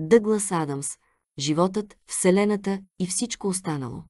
Дъглас Адамс Животът, Вселената и всичко останало.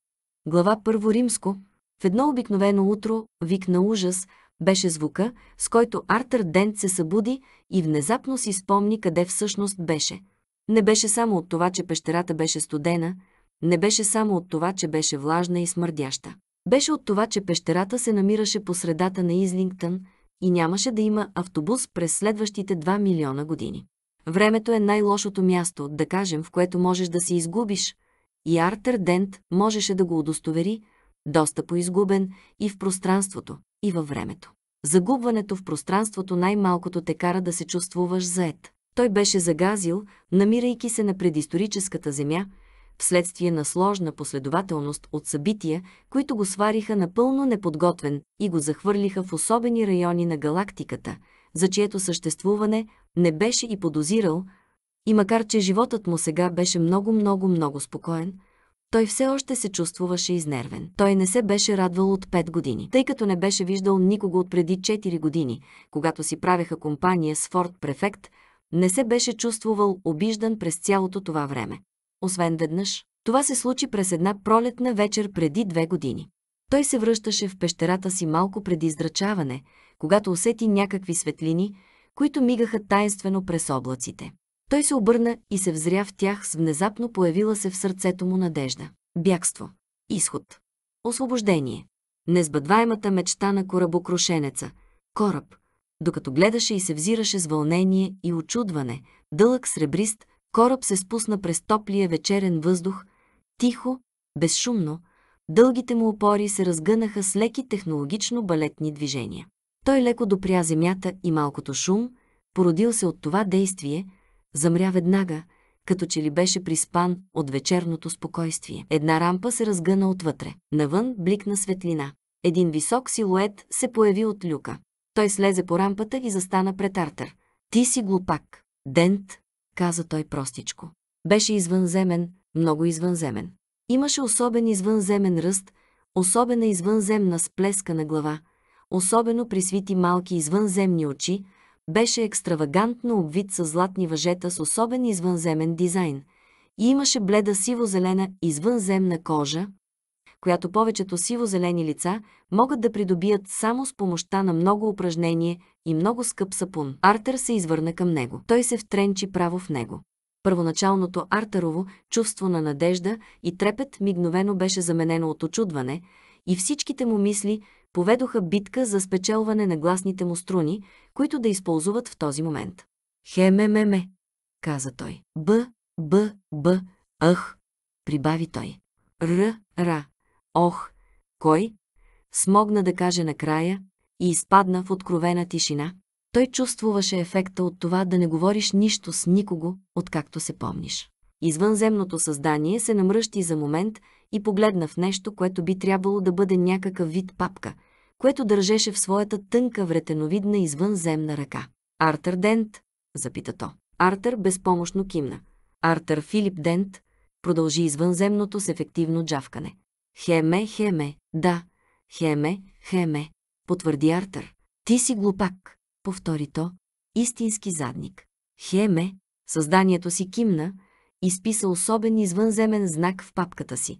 Глава Първо Римско В едно обикновено утро, вик на ужас, беше звука, с който Артър Дент се събуди и внезапно си спомни къде всъщност беше. Не беше само от това, че пещерата беше студена, не беше само от това, че беше влажна и смърдяща. Беше от това, че пещерата се намираше по средата на Излингтън и нямаше да има автобус през следващите 2 милиона години. Времето е най-лошото място, да кажем, в което можеш да се изгубиш. И Артер Дент можеше да го удостовери, доста поизгубен и в пространството, и във времето. Загубването в пространството най-малкото те кара да се чувствуваш заед. Той беше загазил, намирайки се на предисторическата земя, вследствие на сложна последователност от събития, които го свариха напълно неподготвен и го захвърлиха в особени райони на галактиката – за чието съществуване не беше и подозирал, и макар, че животът му сега беше много-много-много спокоен, той все още се чувствуваше изнервен. Той не се беше радвал от 5 години, тъй като не беше виждал никого от преди 4 години, когато си правеха компания с Форд Префект, не се беше чувствувал обиждан през цялото това време. Освен веднъж, това се случи през една пролетна вечер преди две години. Той се връщаше в пещерата си малко преди издрачаване когато усети някакви светлини, които мигаха таинствено през облаците. Той се обърна и се взря в тях с внезапно появила се в сърцето му надежда. Бягство. Изход. Освобождение. Незбъдваемата мечта на корабокрушенеца. Кораб. Докато гледаше и се взираше с вълнение и очудване, дълъг сребрист, кораб се спусна през топлия вечерен въздух, тихо, безшумно, дългите му опори се разгънаха с леки технологично балетни движения. Той леко допря земята и малкото шум, породил се от това действие, замря веднага, като че ли беше приспан от вечерното спокойствие. Една рампа се разгъна отвътре. Навън бликна светлина. Един висок силует се появи от люка. Той слезе по рампата и застана пред Артер. «Ти си глупак!» «Дент!» каза той простичко. Беше извънземен, много извънземен. Имаше особен извънземен ръст, особена извънземна сплеска на глава, особено при свити малки извънземни очи, беше екстравагантно обвит с златни въжета с особен извънземен дизайн и имаше бледа сиво-зелена извънземна кожа, която повечето сиво-зелени лица могат да придобият само с помощта на много упражнение и много скъп сапун. Артер се извърна към него. Той се втренчи право в него. Първоначалното артерово чувство на надежда и трепет мигновено беше заменено от очудване и всичките му мисли поведоха битка за спечелване на гласните му струни, които да използват в този момент. Хемемеме, каза той. Б, б, б, ах, прибави той. Р, ра, ох, кой? Смогна да каже накрая и изпадна в откровена тишина. Той чувствуваше ефекта от това да не говориш нищо с никого, откакто се помниш. Извънземното създание се намръщи за момент и погледна в нещо, което би трябвало да бъде някакъв вид папка, което държеше в своята тънка вретеновидна извънземна ръка. «Артър Дент?» запита то. Артър безпомощно кимна. Артър Филип Дент продължи извънземното с ефективно джавкане. «Хеме, хеме, да, хеме, хеме», потвърди Артър. «Ти си глупак», повтори то, истински задник. «Хеме», създанието си кимна, изписа особен извънземен знак в папката си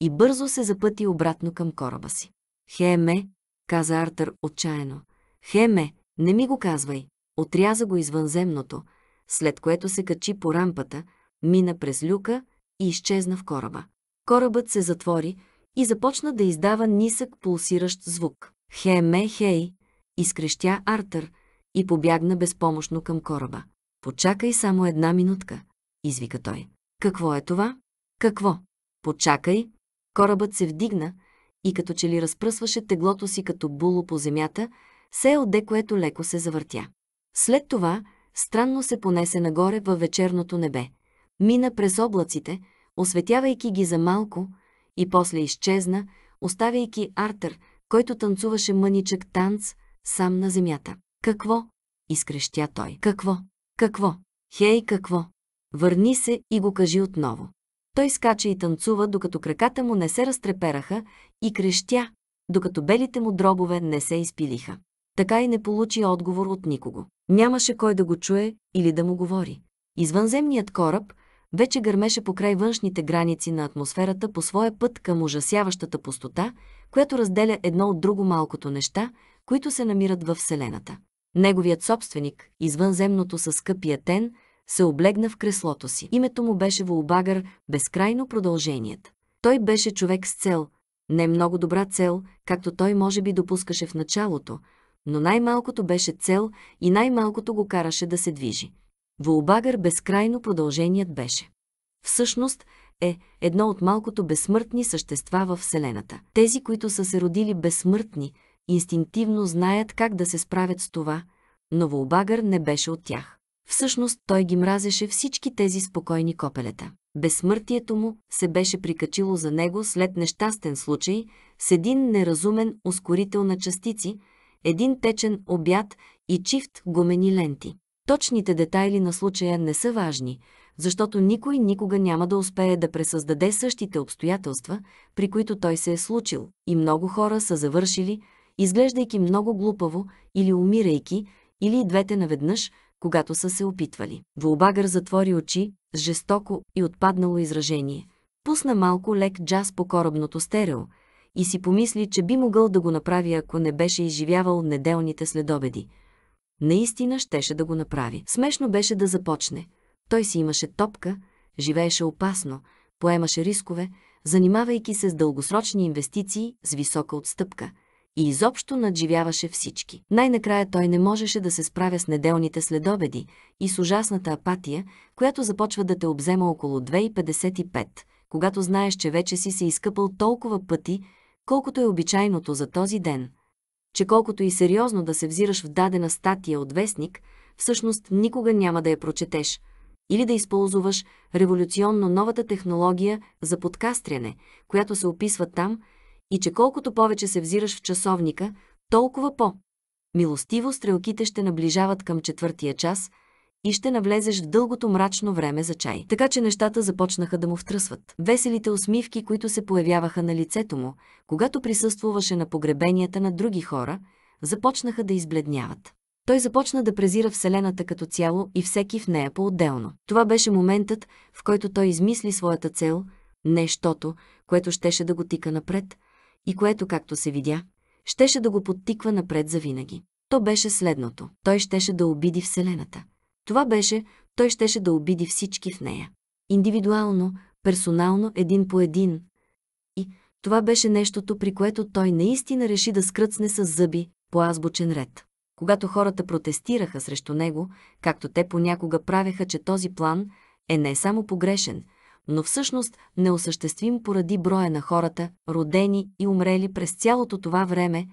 и бързо се запъти обратно към кораба си. Хеме, каза Артър отчаяно. Хеме, не ми го казвай. Отряза го извънземното, след което се качи по рампата, мина през люка и изчезна в кораба. Корабът се затвори и започна да издава нисък пулсиращ звук. Хеме, хей, изкрещя Артър и побягна безпомощно към кораба. Почакай само една минутка, извика той. Какво е това? Какво? Почакай! Корабът се вдигна и като че ли разпръсваше теглото си като було по земята, се е отде, което леко се завъртя. След това странно се понесе нагоре във вечерното небе. Мина през облаците, осветявайки ги за малко, и после изчезна, оставяйки Артер, който танцуваше мъничък танц, сам на земята. Какво? изкрещя той. Какво? Какво? Хей, какво? Върни се и го кажи отново. Той скача и танцува, докато краката му не се разтрепераха и крещя, докато белите му дробове не се изпилиха. Така и не получи отговор от никого. Нямаше кой да го чуе или да му говори. Извънземният кораб вече гърмеше покрай външните граници на атмосферата по своя път към ужасяващата пустота, която разделя едно от друго малкото неща, които се намират във Вселената. Неговият собственик, извънземното със скъпия тен, се облегна в креслото си. Името му беше Волбагър, безкрайно продълженият. Той беше човек с цел, не много добра цел, както той може би допускаше в началото, но най-малкото беше цел и най-малкото го караше да се движи. Волбагър безкрайно продълженият беше. Всъщност е едно от малкото безсмъртни същества във Вселената. Тези, които са се родили безсмъртни, инстинктивно знаят как да се справят с това, но Волбагър не беше от тях. Всъщност той ги мразеше всички тези спокойни копелета. Безсмъртието му се беше прикачило за него след нещастен случай с един неразумен ускорител на частици, един течен обяд и чифт гумени ленти. Точните детайли на случая не са важни, защото никой никога няма да успее да пресъздаде същите обстоятелства, при които той се е случил, и много хора са завършили, изглеждайки много глупаво или умирайки, или двете наведнъж – когато са се опитвали. Вулбагър затвори очи с жестоко и отпаднало изражение. Пусна малко лек джаз по корабното стерео и си помисли, че би могъл да го направи, ако не беше изживявал неделните следобеди. Наистина щеше да го направи. Смешно беше да започне. Той си имаше топка, живееше опасно, поемаше рискове, занимавайки се с дългосрочни инвестиции с висока отстъпка – и изобщо надживяваше всички. Най-накрая той не можеше да се справя с неделните следобеди и с ужасната апатия, която започва да те обзема около 2.55, когато знаеш, че вече си се изкъпал толкова пъти, колкото е обичайното за този ден, че колкото и сериозно да се взираш в дадена статия от вестник, всъщност никога няма да я прочетеш – или да използваш революционно новата технология за подкастряне, която се описва там, и че колкото повече се взираш в часовника, толкова по. Милостиво стрелките ще наближават към четвъртия час и ще навлезеш в дългото мрачно време за чай. Така че нещата започнаха да му втръсват. Веселите усмивки, които се появяваха на лицето му, когато присъствуваше на погребенията на други хора, започнаха да избледняват. Той започна да презира Вселената като цяло и всеки в нея по-отделно. Това беше моментът, в който той измисли своята цел, нещото, което щеше да го тика напред, и което, както се видя, щеше да го подтиква напред завинаги. То беше следното. Той щеше да обиди Вселената. Това беше, той щеше да обиди всички в нея. Индивидуално, персонално, един по един. И това беше нещото, при което той наистина реши да скръцне с зъби по азбучен ред. Когато хората протестираха срещу него, както те понякога правеха, че този план е не само погрешен, но всъщност неосъществим поради броя на хората, родени и умрели през цялото това време,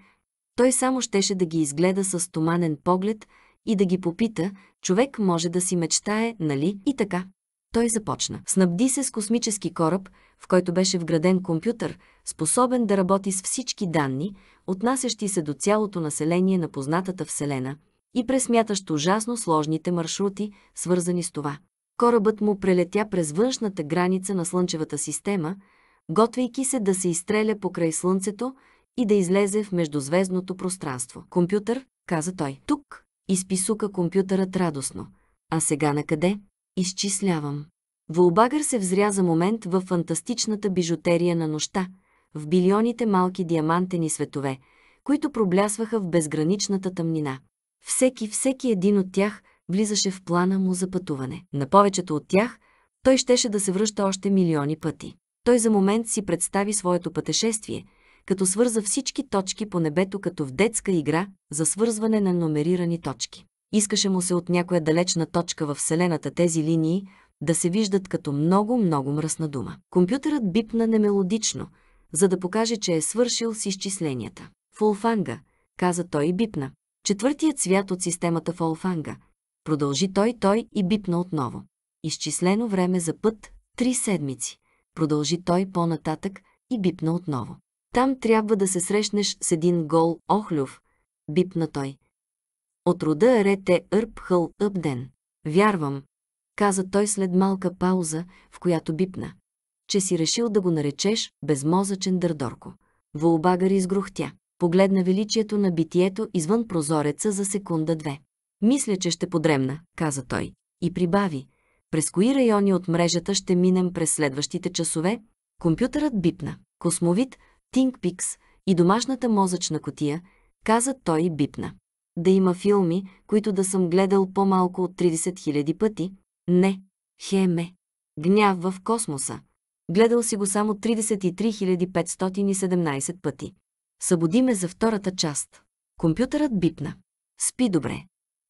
той само щеше да ги изгледа с туманен поглед и да ги попита, човек може да си мечтае, нали, и така. Той започна. Снабди се с космически кораб, в който беше вграден компютър, способен да работи с всички данни, отнасящи се до цялото население на познатата Вселена, и пресмятащ ужасно сложните маршрути, свързани с това корабът му прелетя през външната граница на Слънчевата система, готвейки се да се изстреля покрай Слънцето и да излезе в междузвездното пространство. Компютър, каза той. Тук, изписука компютърът радостно. А сега на къде? Изчислявам. Вълбагър се взря за момент в фантастичната бижутерия на нощта, в билионите малки диамантени светове, които проблясваха в безграничната тъмнина. Всеки, всеки един от тях влизаше в плана му за пътуване. На повечето от тях той щеше да се връща още милиони пъти. Той за момент си представи своето пътешествие, като свърза всички точки по небето като в детска игра за свързване на номерирани точки. Искаше му се от някоя далечна точка във Вселената тези линии да се виждат като много-много мръсна дума. Компютърът бипна немелодично, за да покаже, че е свършил с изчисленията. Фолфанга, каза той и бипна. Четвъртият свят от системата Фолфанга – Продължи той, той и бипна отново. Изчислено време за път – три седмици. Продължи той по-нататък и бипна отново. Там трябва да се срещнеш с един гол охлюв, бипна той. От рода рете ърп хъл ъп ден. Вярвам, каза той след малка пауза, в която бипна, че си решил да го наречеш безмозъчен дърдорко. Вълбагър изгрухтя, Погледна величието на битието извън прозореца за секунда-две. Мисля, че ще подремна, каза той. И прибави. През кои райони от мрежата ще минем през следващите часове? Компютърът бипна. Космовит, Тинкпикс и домашната мозъчна котия, каза той бипна. Да има филми, които да съм гледал по-малко от 30 000 пъти? Не. Хеме. Гняв в космоса. Гледал си го само 33 517 пъти. Събуди ме за втората част. Компютърът бипна. Спи добре.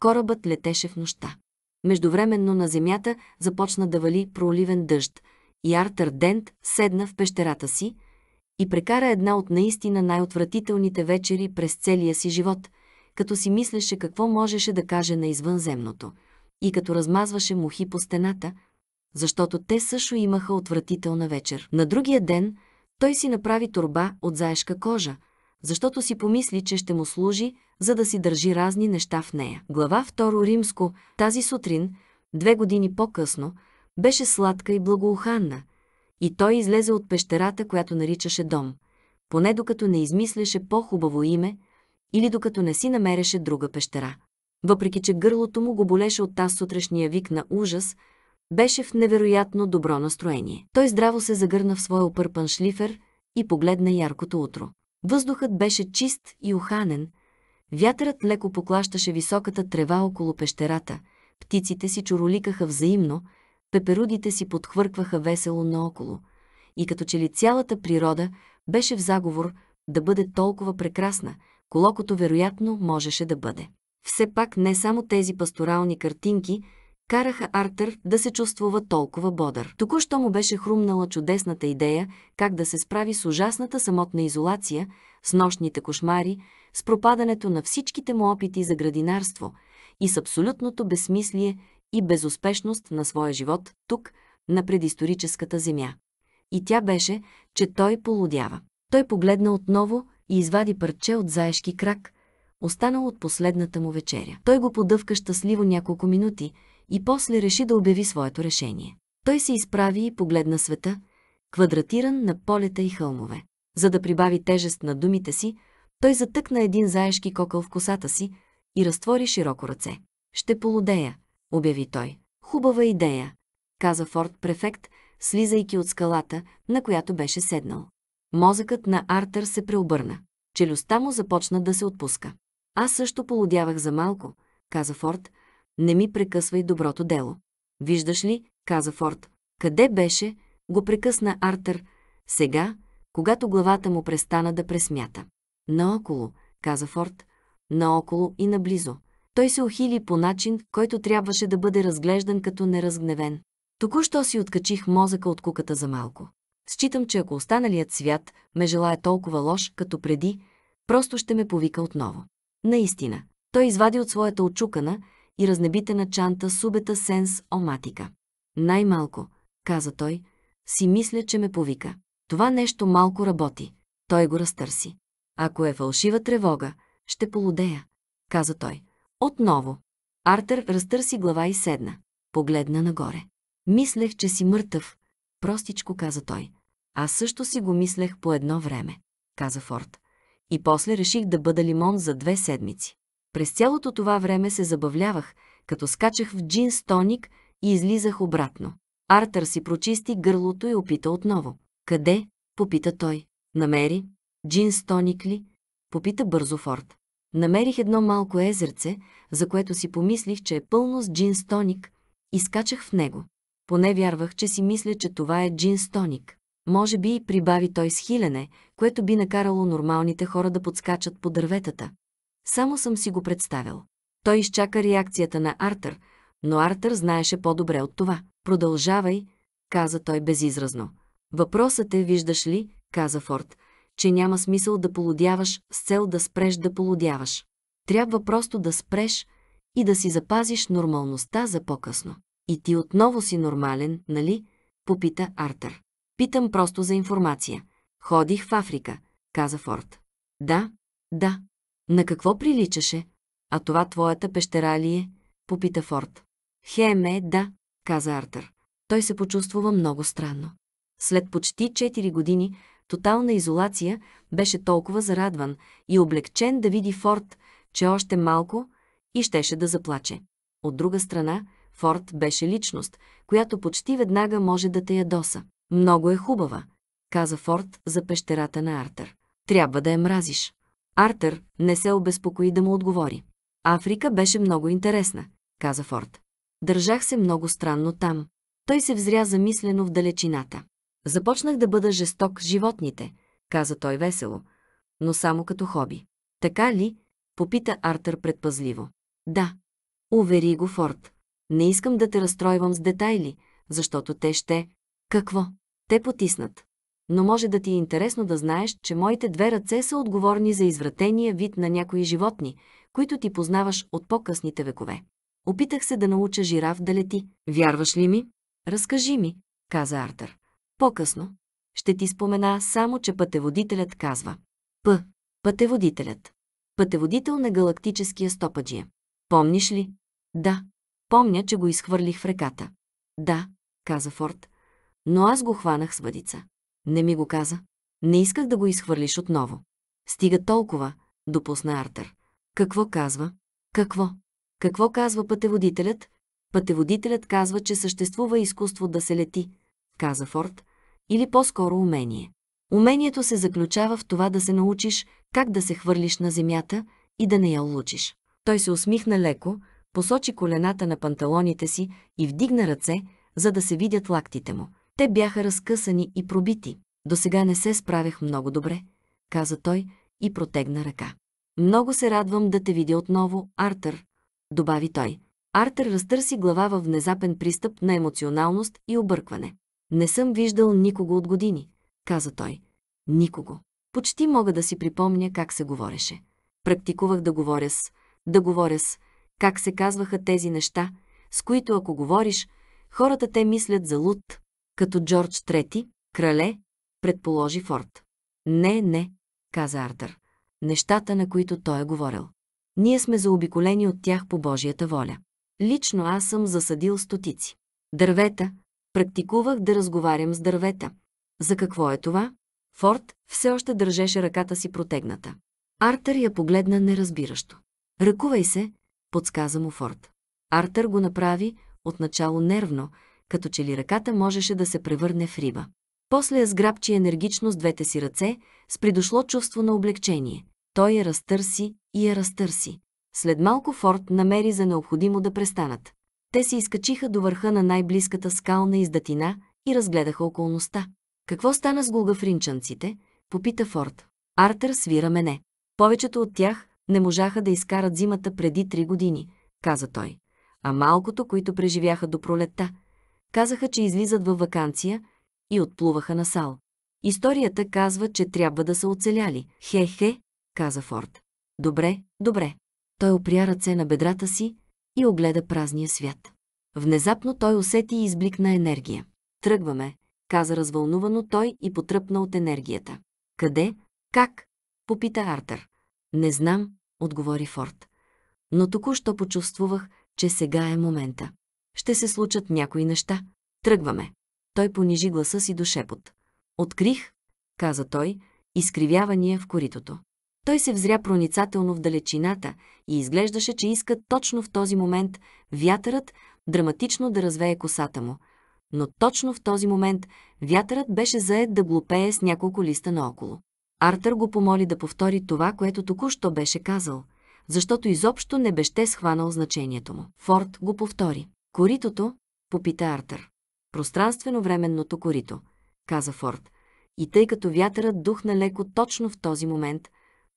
Корабът летеше в нощта. Междувременно на земята започна да вали проливен дъжд и Артър Дент седна в пещерата си и прекара една от наистина най-отвратителните вечери през целия си живот, като си мислеше какво можеше да каже на извънземното и като размазваше мухи по стената, защото те също имаха отвратителна вечер. На другия ден той си направи турба от заешка кожа – защото си помисли, че ще му служи, за да си държи разни неща в нея. Глава 2 Римско, тази сутрин, две години по-късно, беше сладка и благоуханна, и той излезе от пещерата, която наричаше дом, поне докато не измисляше по-хубаво име или докато не си намереше друга пещера. Въпреки, че гърлото му го болеше от таз сутрешния вик на ужас, беше в невероятно добро настроение. Той здраво се загърна в своя опърпан шлифер и погледна яркото утро. Въздухът беше чист и уханен, вятърът леко поклащаше високата трева около пещерата, птиците си чороликаха взаимно, пеперудите си подхвъркваха весело наоколо, и като че ли цялата природа беше в заговор да бъде толкова прекрасна, колкото вероятно можеше да бъде. Все пак не само тези пасторални картинки – караха Артър да се чувствува толкова бодър. Току-що му беше хрумнала чудесната идея как да се справи с ужасната самотна изолация, с нощните кошмари, с пропадането на всичките му опити за градинарство и с абсолютното безсмислие и безуспешност на своя живот тук, на предисторическата земя. И тя беше, че той полудява. Той погледна отново и извади парче от заешки крак, останал от последната му вечеря. Той го подъвка щастливо няколко минути – и после реши да обяви своето решение. Той се изправи и погледна света, квадратиран на полета и хълмове. За да прибави тежест на думите си, той затъкна един заешки кокъл в косата си и разтвори широко ръце. «Ще полудея», обяви той. «Хубава идея», каза Форд префект, слизайки от скалата, на която беше седнал. Мозъкът на Артер се преобърна. Челюстта му започна да се отпуска. Аз също полудявах за малко, каза Форд, не ми прекъсвай доброто дело. Виждаш ли, каза Форд. Къде беше? Го прекъсна Артер. Сега, когато главата му престана да пресмята. Наоколо, каза Форд. Наоколо и наблизо. Той се ухили по начин, който трябваше да бъде разглеждан като неразгневен. Току-що си откачих мозъка от куката за малко. Считам, че ако останалият свят ме желая толкова лош, като преди, просто ще ме повика отново. Наистина, той извади от своята очукана и разнебитена чанта субета сенс оматика. Най-малко, каза той, си мисля, че ме повика. Това нещо малко работи. Той го разтърси. Ако е фалшива тревога, ще полудея, каза той. Отново. Артер разтърси глава и седна. Погледна нагоре. Мислех, че си мъртъв, простичко каза той. Аз също си го мислех по едно време, каза Форд. И после реших да бъда лимон за две седмици. През цялото това време се забавлявах, като скачах в джинс тоник и излизах обратно. Артър си прочисти гърлото и опита отново. Къде? попита той. Намери. Джинс тоник ли? попита бързо Форд. Намерих едно малко езерце, за което си помислих, че е пълно с джинс тоник и скачах в него. Поне вярвах, че си мисля, че това е джинс тоник. Може би и прибави той схилене, което би накарало нормалните хора да подскачат по дърветата. Само съм си го представил. Той изчака реакцията на Артър, но Артър знаеше по-добре от това. Продължавай, каза той безизразно. Въпросът е, виждаш ли, каза Форд, че няма смисъл да полудяваш с цел да спреш да полудяваш. Трябва просто да спреш и да си запазиш нормалността за по-късно. И ти отново си нормален, нали? Попита Артър. Питам просто за информация. Ходих в Африка, каза Форд. Да, да, на какво приличаше? А това твоята пещера ли е? Попита Форд. Хеме, да, каза Артър. Той се почувствува много странно. След почти 4 години тотална изолация беше толкова зарадван и облегчен да види Форд, че още малко и щеше да заплаче. От друга страна, Форд беше личност, която почти веднага може да те ядоса. Много е хубава, каза Форд за пещерата на Артър. Трябва да я мразиш. Артер не се обезпокои да му отговори. Африка беше много интересна, каза Форд. Държах се много странно там. Той се взря замислено в далечината. Започнах да бъда жесток с животните, каза той весело, но само като хоби. Така ли? Попита Артер предпазливо. Да. Увери го Форд. Не искам да те разстройвам с детайли, защото те ще... Какво? Те потиснат но може да ти е интересно да знаеш, че моите две ръце са отговорни за извратения вид на някои животни, които ти познаваш от по-късните векове. Опитах се да науча жираф да лети. Вярваш ли ми? Разкажи ми, каза Артър. По-късно. Ще ти спомена само, че пътеводителят казва. П. Пътеводителят. Пътеводител на галактическия стопаджия. Помниш ли? Да. Помня, че го изхвърлих в реката. Да, каза Форд. Но аз го хванах с въдица. Не ми го каза. Не исках да го изхвърлиш отново. Стига толкова, допусна Артер. Какво казва? Какво? Какво казва пътеводителят? Пътеводителят казва, че съществува изкуство да се лети, каза Форд, или по-скоро умение. Умението се заключава в това да се научиш как да се хвърлиш на земята и да не я улучиш. Той се усмихна леко, посочи колената на панталоните си и вдигна ръце, за да се видят лактите му. Те бяха разкъсани и пробити. До сега не се справях много добре, каза той и протегна ръка. Много се радвам да те видя отново, Артър, добави той. Артър разтърси глава във внезапен пристъп на емоционалност и объркване. Не съм виждал никого от години, каза той. Никого. Почти мога да си припомня как се говореше. Практикувах да говоря с, да говоря с, как се казваха тези неща, с които ако говориш, хората те мислят за луд, като Джордж трети, крале, предположи Форд. Не, не, каза Артър. Нещата, на които той е говорил. Ние сме заобиколени от тях по Божията воля. Лично аз съм засадил стотици. Дървета. Практикувах да разговарям с дървета. За какво е това? Форд все още държеше ръката си протегната. Артър я погледна неразбиращо. Ръкувай се, подсказа му Форд. Артър го направи, отначало нервно, като че ли ръката можеше да се превърне в риба. После я сграбчи енергично с двете си ръце, с придошло чувство на облегчение. Той я разтърси и я разтърси. След малко Форд намери за необходимо да престанат. Те се изкачиха до върха на най-близката скална издатина и разгледаха околността. Какво стана с гулгафринчанците? Попита Форд. Артер свира мене. Повечето от тях не можаха да изкарат зимата преди три години, каза той. А малкото, които преживяха до пролетта, казаха, че излизат във вакансия и отплуваха на сал. Историята казва, че трябва да са оцеляли. Хе-хе, каза Форд. Добре, добре. Той опря ръце на бедрата си и огледа празния свят. Внезапно той усети и избликна енергия. Тръгваме, каза развълнувано той и потръпна от енергията. Къде? Как? попита Артър. Не знам, отговори Форд. Но току-що почувствувах, че сега е момента. Ще се случат някои неща. Тръгваме. Той понижи гласа си до шепот. Открих, каза той, изкривявания в коритото. Той се взря проницателно в далечината и изглеждаше, че иска точно в този момент вятърът драматично да развее косата му. Но точно в този момент вятърът беше заед да глупее с няколко листа наоколо. Артър го помоли да повтори това, което току-що беше казал, защото изобщо не беше схванал значението му. Форд го повтори. Коритото, попита Артър. Пространствено-временното корито, каза Форд. И тъй като вятърът духна леко точно в този момент,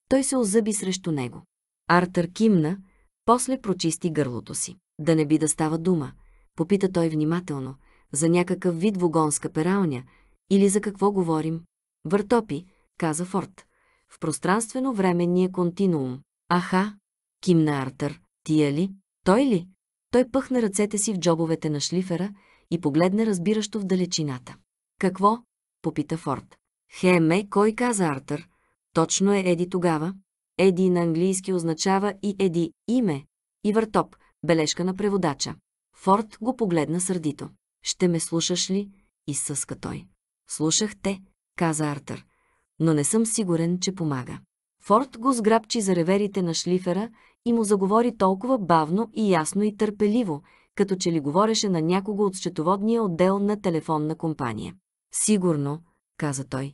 той се озъби срещу него. Артър кимна, после прочисти гърлото си. Да не би да става дума, попита той внимателно, за някакъв вид вогонска пералня или за какво говорим. Въртопи, каза Форд. В пространствено-временния континуум. Аха, кимна Артър. Тия ли? Той ли? Той пъхна ръцете си в джобовете на шлифера и погледна разбиращо в далечината. Какво? попита Форд. Хеме, кой каза Артър? Точно е Еди тогава. Еди на английски означава и Еди име, и въртоп, бележка на преводача. Форд го погледна сърдито. Ще ме слушаш ли? Изсъска той. Слушах те, каза Артър, но не съм сигурен, че помага. Форд го сграбчи за реверите на шлифера и му заговори толкова бавно и ясно и търпеливо, като че ли говореше на някого от счетоводния отдел на телефонна компания. Сигурно, каза той.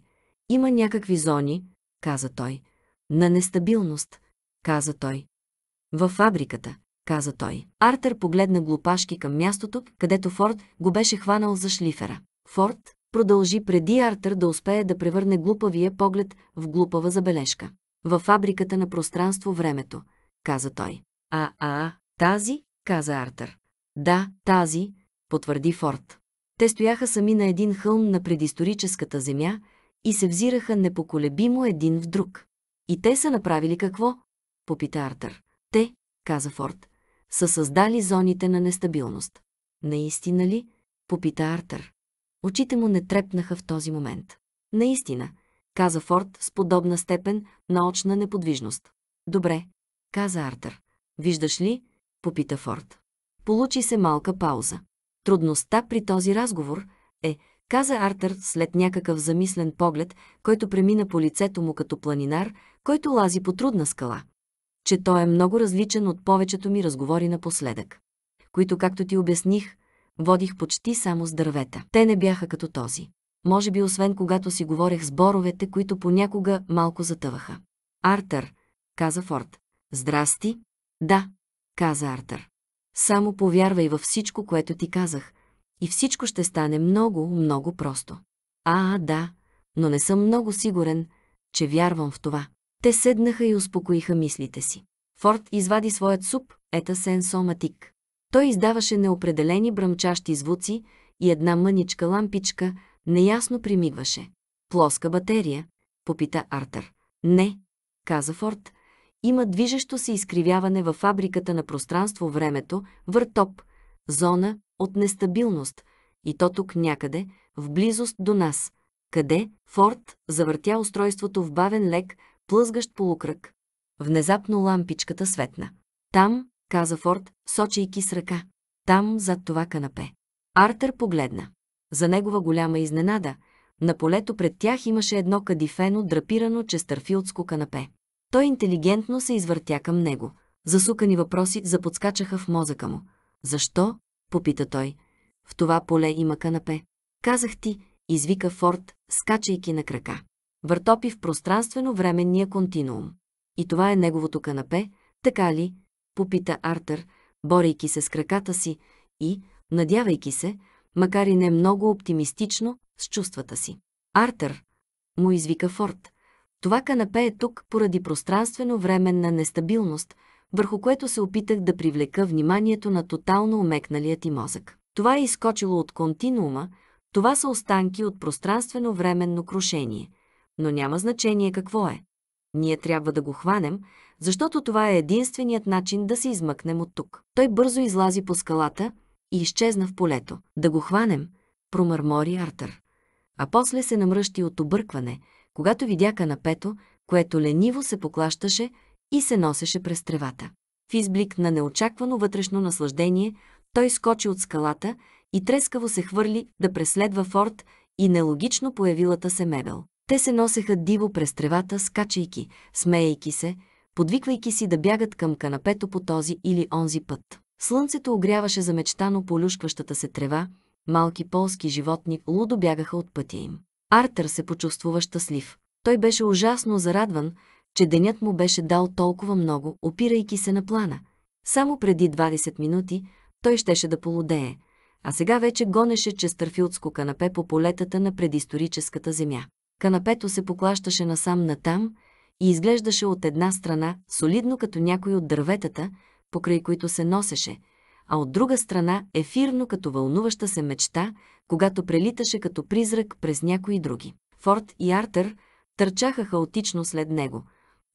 Има някакви зони, каза той. На нестабилност, каза той. Във фабриката, каза той. Артер погледна глупашки към мястото, където Форд го беше хванал за шлифера. Форд продължи преди Артер да успее да превърне глупавия поглед в глупава забележка. Във фабриката на пространство-времето – каза той. А, а, тази, каза Артър. Да, тази, потвърди Форд. Те стояха сами на един хълм на предисторическата земя и се взираха непоколебимо един в друг. И те са направили какво? Попита Артър. Те, каза Форд, са създали зоните на нестабилност. Наистина ли? Попита Артър. Очите му не трепнаха в този момент. Наистина, каза Форд с подобна степен на очна неподвижност. Добре, каза Артър. Виждаш ли? попита Форд. Получи се малка пауза. Трудността при този разговор е, каза Артър след някакъв замислен поглед, който премина по лицето му като планинар, който лази по трудна скала. Че той е много различен от повечето ми разговори напоследък, които, както ти обясних, водих почти само с дървета. Те не бяха като този. Може би освен когато си говорех с боровете, които понякога малко затъваха. Артър, каза Форд, Здрасти? Да, каза Артър. Само повярвай във всичко, което ти казах, и всичко ще стане много, много просто. А, да, но не съм много сигурен, че вярвам в това. Те седнаха и успокоиха мислите си. Форд извади своят суп, ета сенсоматик. Той издаваше неопределени бръмчащи звуци и една мъничка лампичка неясно примигваше. Плоска батерия, попита Артър. Не, каза Форд, има движещо се изкривяване във фабриката на пространство-времето, въртоп, зона от нестабилност, и то тук някъде, в близост до нас. Къде? Форд завъртя устройството в бавен лек, плъзгащ полукръг. Внезапно лампичката светна. Там, каза Форд, сочейки с ръка. Там, зад това канапе. Артер погледна. За негова голяма изненада, на полето пред тях имаше едно кадифено, драпирано честърфилдско канапе. Той интелигентно се извъртя към него. Засукани въпроси заподскачаха в мозъка му. Защо? попита той. В това поле има канапе. Казах ти, извика Форд, скачайки на крака. Въртопи в пространствено-временния континуум. И това е неговото канапе, така ли? Попита Артер, борейки се с краката си и, надявайки се, макар и не много оптимистично, с чувствата си. Артер, му извика Форд, това канапе е тук поради пространствено-временна нестабилност, върху което се опитах да привлека вниманието на тотално омекналия ти мозък. Това е изкочило от континуума, това са останки от пространствено-временно крушение, но няма значение какво е. Ние трябва да го хванем, защото това е единственият начин да се измъкнем от тук. Той бързо излази по скалата и изчезна в полето. Да го хванем, промърмори Артър. А после се намръщи от объркване – когато видя канапето, което лениво се поклащаше и се носеше през тревата. В изблик на неочаквано вътрешно наслаждение, той скочи от скалата и трескаво се хвърли да преследва форт и нелогично появилата се мебел. Те се носеха диво през тревата, скачайки, смеейки се, подвиквайки си да бягат към канапето по този или онзи път. Слънцето огряваше замечтано полюшкващата се трева, малки полски животни лудо бягаха от пътя им. Артер се почувствува щастлив. Той беше ужасно зарадван, че денят му беше дал толкова много, опирайки се на плана. Само преди 20 минути той щеше да полудее, а сега вече гонеше Честърфилдско канапе по полетата на предисторическата земя. Канапето се поклащаше насам натам и изглеждаше от една страна солидно като някой от дърветата, покрай които се носеше – а от друга страна ефирно като вълнуваща се мечта, когато прелиташе като призрак през някои други. Форд и Артер търчаха хаотично след него,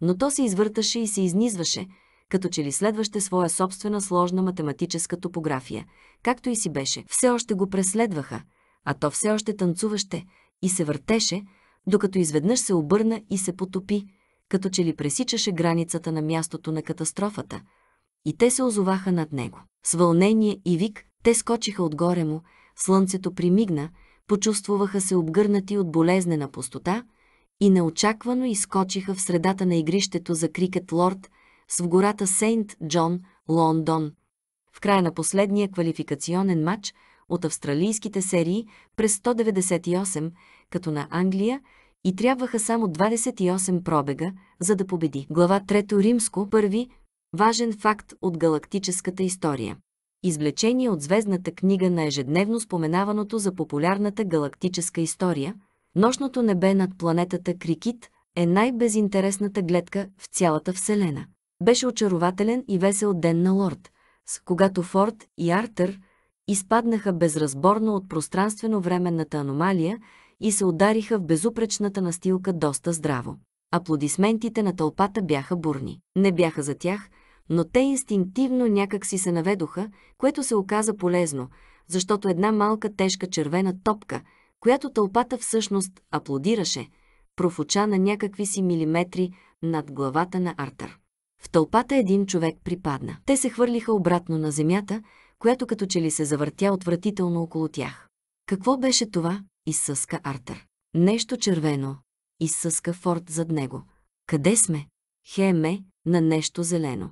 но то се извърташе и се изнизваше, като че ли следваше своя собствена сложна математическа топография, както и си беше. Все още го преследваха, а то все още танцуваще и се въртеше, докато изведнъж се обърна и се потопи, като че ли пресичаше границата на мястото на катастрофата – и те се озоваха над него. С вълнение и вик те скочиха отгоре му, слънцето примигна, почувствуваха се обгърнати от болезнена пустота и неочаквано изкочиха в средата на игрището за крикет Лорд с в гората Сейнт Джон, Лондон. В края на последния квалификационен матч от австралийските серии през 198, като на Англия, и трябваха само 28 пробега, за да победи. Глава 3 Римско, първи, важен факт от галактическата история. Извлечение от звездната книга на ежедневно споменаваното за популярната галактическа история, нощното небе над планетата Крикит е най-безинтересната гледка в цялата Вселена. Беше очарователен и весел ден на Лорд, с когато Форд и Артер изпаднаха безразборно от пространствено-временната аномалия и се удариха в безупречната настилка доста здраво. Аплодисментите на тълпата бяха бурни. Не бяха за тях, но те инстинктивно някак си се наведоха, което се оказа полезно, защото една малка тежка червена топка, която тълпата всъщност аплодираше, профуча на някакви си милиметри над главата на Артър. В тълпата един човек припадна. Те се хвърлиха обратно на земята, която като че ли се завъртя отвратително около тях. Какво беше това? Изсъска Артър. Нещо червено. Изсъска Форд зад него. Къде сме? Хеме на нещо зелено.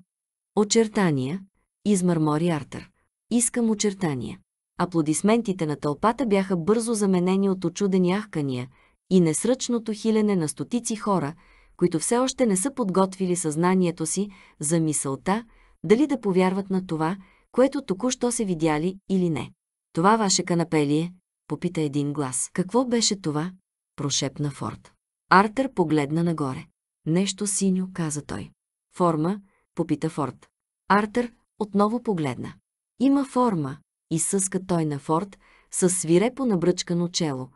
Очертания, измърмори Артър. Искам очертания. Аплодисментите на тълпата бяха бързо заменени от очудени ахкания и несръчното хилене на стотици хора, които все още не са подготвили съзнанието си за мисълта дали да повярват на това, което току-що се видяли или не. Това ваше канапелие попита един глас. Какво беше това? прошепна Форд. Артер погледна нагоре. Нещо синьо, каза той. Форма, попита Форд. Артер отново погледна. Има форма, изсъска той на Форд, със свирепо набръчкано чело,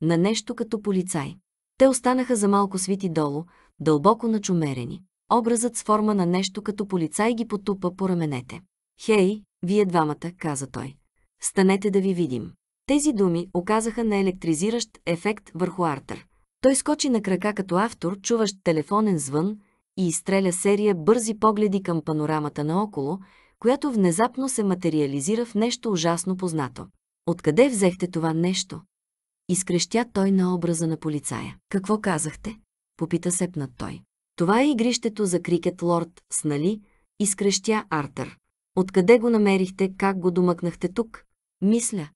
на нещо като полицай. Те останаха за малко свити долу, дълбоко начумерени. Образът с форма на нещо като полицай ги потупа по раменете. «Хей, вие двамата», каза той. «Станете да ви видим». Тези думи оказаха на електризиращ ефект върху Артер. Той скочи на крака като автор, чуващ телефонен звън, и изстреля серия бързи погледи към панорамата наоколо, която внезапно се материализира в нещо ужасно познато. Откъде взехте това нещо? Изкрещя той на образа на полицая. Какво казахте? Попита сепнат той. Това е игрището за крикет лорд, с нали? Изкрещя Артър. Откъде го намерихте, как го домъкнахте тук? Мисля,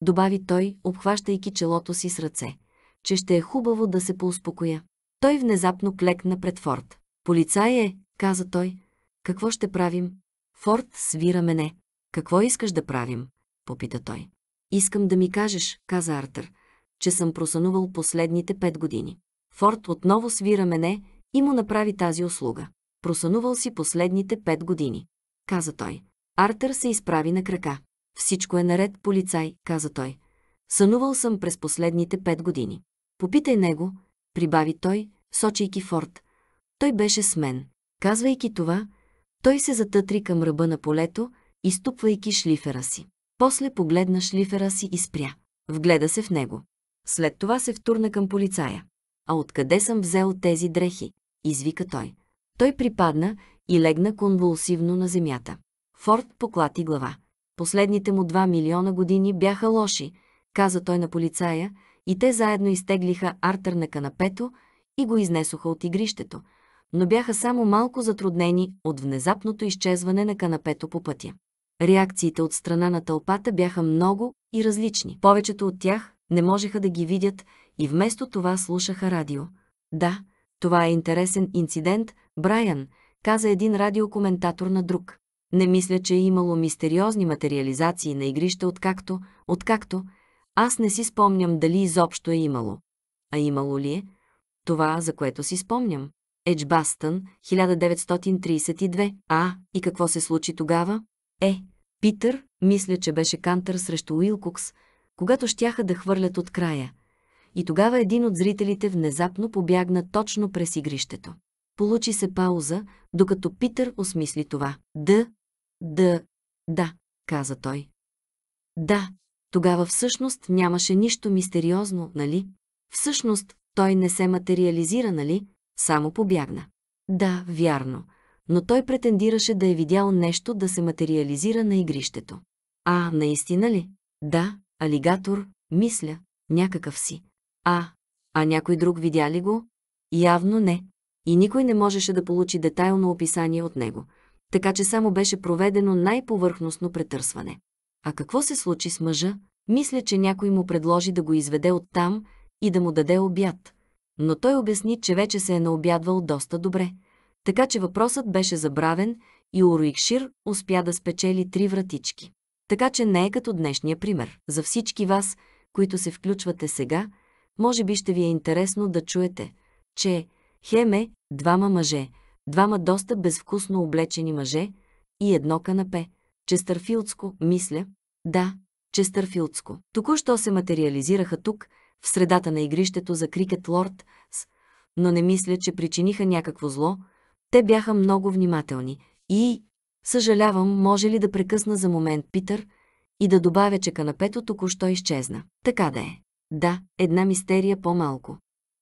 добави той, обхващайки челото си с ръце, че ще е хубаво да се поуспокоя. Той внезапно клекна пред Форд. Полицай е, каза той. Какво ще правим? Форд свира мене. Какво искаш да правим? попита той. Искам да ми кажеш, каза Артър, че съм просънувал последните пет години. Форд отново свира мене и му направи тази услуга. Просънувал си последните пет години, каза той. Артър се изправи на крака. Всичко е наред, полицай, каза той. Сънувал съм през последните пет години. Попитай него, прибави той, сочейки Форд той беше с мен. Казвайки това, той се затътри към ръба на полето, изтупвайки шлифера си. После погледна шлифера си и спря. Вгледа се в него. След това се втурна към полицая. А откъде съм взел тези дрехи? Извика той. Той припадна и легна конвулсивно на земята. Форд поклати глава. Последните му 2 милиона години бяха лоши, каза той на полицая, и те заедно изтеглиха артер на канапето и го изнесоха от игрището – но бяха само малко затруднени от внезапното изчезване на канапето по пътя. Реакциите от страна на тълпата бяха много и различни. Повечето от тях не можеха да ги видят и вместо това слушаха радио. Да, това е интересен инцидент, Брайан, каза един радиокоментатор на друг. Не мисля, че е имало мистериозни материализации на игрища, откакто, откакто, аз не си спомням дали изобщо е имало. А имало ли е? Това, за което си спомням. Еджбастън, 1932. А, и какво се случи тогава? Е, Питър, мисля, че беше кантър срещу Уилкокс, когато щяха да хвърлят от края. И тогава един от зрителите внезапно побягна точно през игрището. Получи се пауза, докато Питър осмисли това. Да, да, да, каза той. Да, тогава всъщност нямаше нищо мистериозно, нали? Всъщност той не се материализира, нали? Само побягна. Да, вярно, но той претендираше да е видял нещо да се материализира на игрището. А, наистина ли? Да, алигатор, мисля, някакъв си. А, а някой друг видя ли го? Явно не. И никой не можеше да получи детайлно описание от него, така че само беше проведено най-повърхностно претърсване. А какво се случи с мъжа? Мисля, че някой му предложи да го изведе оттам и да му даде обяд но той обясни, че вече се е наобядвал доста добре. Така че въпросът беше забравен и Уруикшир успя да спечели три вратички. Така че не е като днешния пример. За всички вас, които се включвате сега, може би ще ви е интересно да чуете, че Хеме – двама мъже, двама доста безвкусно облечени мъже и едно канапе. Честърфилдско, мисля. Да, Честърфилдско. Току-що се материализираха тук – в средата на игрището за крикет Лорд, но не мисля, че причиниха някакво зло. Те бяха много внимателни и... Съжалявам, може ли да прекъсна за момент Питър и да добавя, че канапето току-що изчезна. Така да е. Да, една мистерия по-малко.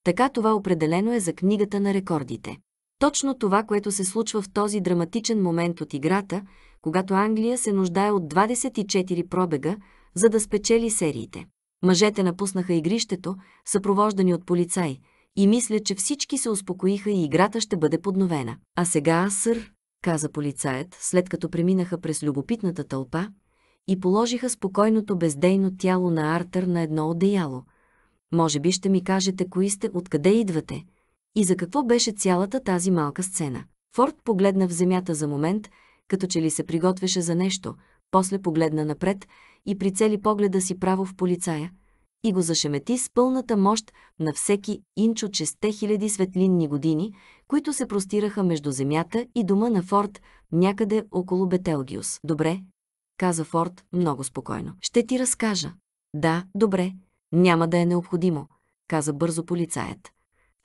Така това определено е за книгата на рекордите. Точно това, което се случва в този драматичен момент от играта, когато Англия се нуждае от 24 пробега, за да спечели сериите. Мъжете напуснаха игрището, съпровождани от полицай, и мисля, че всички се успокоиха и играта ще бъде подновена. А сега, сър, каза полицаят, след като преминаха през любопитната тълпа и положиха спокойното бездейно тяло на Артър на едно одеяло. Може би ще ми кажете кои сте, откъде идвате и за какво беше цялата тази малка сцена. Форд погледна в земята за момент, като че ли се приготвяше за нещо, после погледна напред и прицели погледа си право в полицая и го зашемети с пълната мощ на всеки инчо от 6 хиляди светлинни години, които се простираха между земята и дома на Форд някъде около Бетелгиус. Добре, каза Форд много спокойно. Ще ти разкажа. Да, добре, няма да е необходимо, каза бързо полицаят.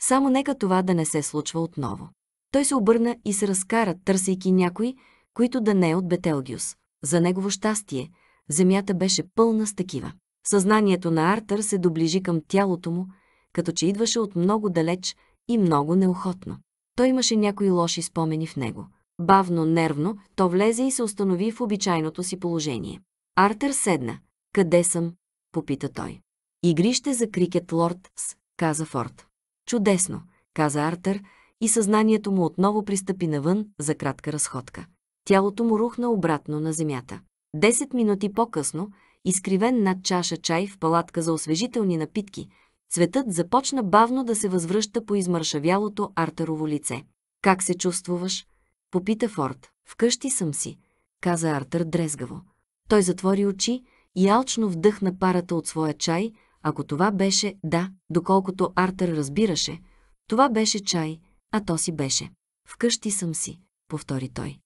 Само нека това да не се случва отново. Той се обърна и се разкара, търсейки някой, които да не е от Бетелгиус. За негово щастие – Земята беше пълна с такива. Съзнанието на Артър се доближи към тялото му, като че идваше от много далеч и много неохотно. Той имаше някои лоши спомени в него. Бавно, нервно, то влезе и се установи в обичайното си положение. Артър седна. «Къде съм?» – попита той. «Игрище за крикет Лордс», каза Форд. «Чудесно», каза Артър, и съзнанието му отново пристъпи навън за кратка разходка. Тялото му рухна обратно на земята. Десет минути по-късно, изкривен над чаша чай в палатка за освежителни напитки, цветът започна бавно да се възвръща по измършавялото артерово лице. «Как се чувствуваш?» – попита Форд. «Вкъщи съм си», каза Артер дрезгаво. Той затвори очи и алчно вдъхна парата от своя чай, ако това беше «да», доколкото Артер разбираше. Това беше чай, а то си беше. «Вкъщи съм си», повтори той.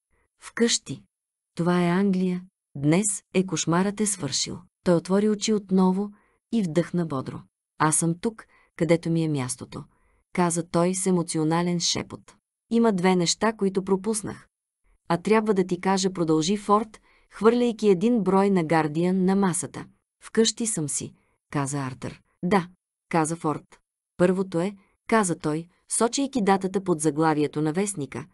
«Вкъщи. Това е Англия, Днес е кошмарът е свършил. Той отвори очи отново и вдъхна бодро. Аз съм тук, където ми е мястото, каза той с емоционален шепот. Има две неща, които пропуснах. А трябва да ти кажа, продължи Форд, хвърляйки един брой на Гардиан на масата. Вкъщи съм си, каза Артър. Да, каза Форд. Първото е, каза той, сочейки датата под заглавието на вестника,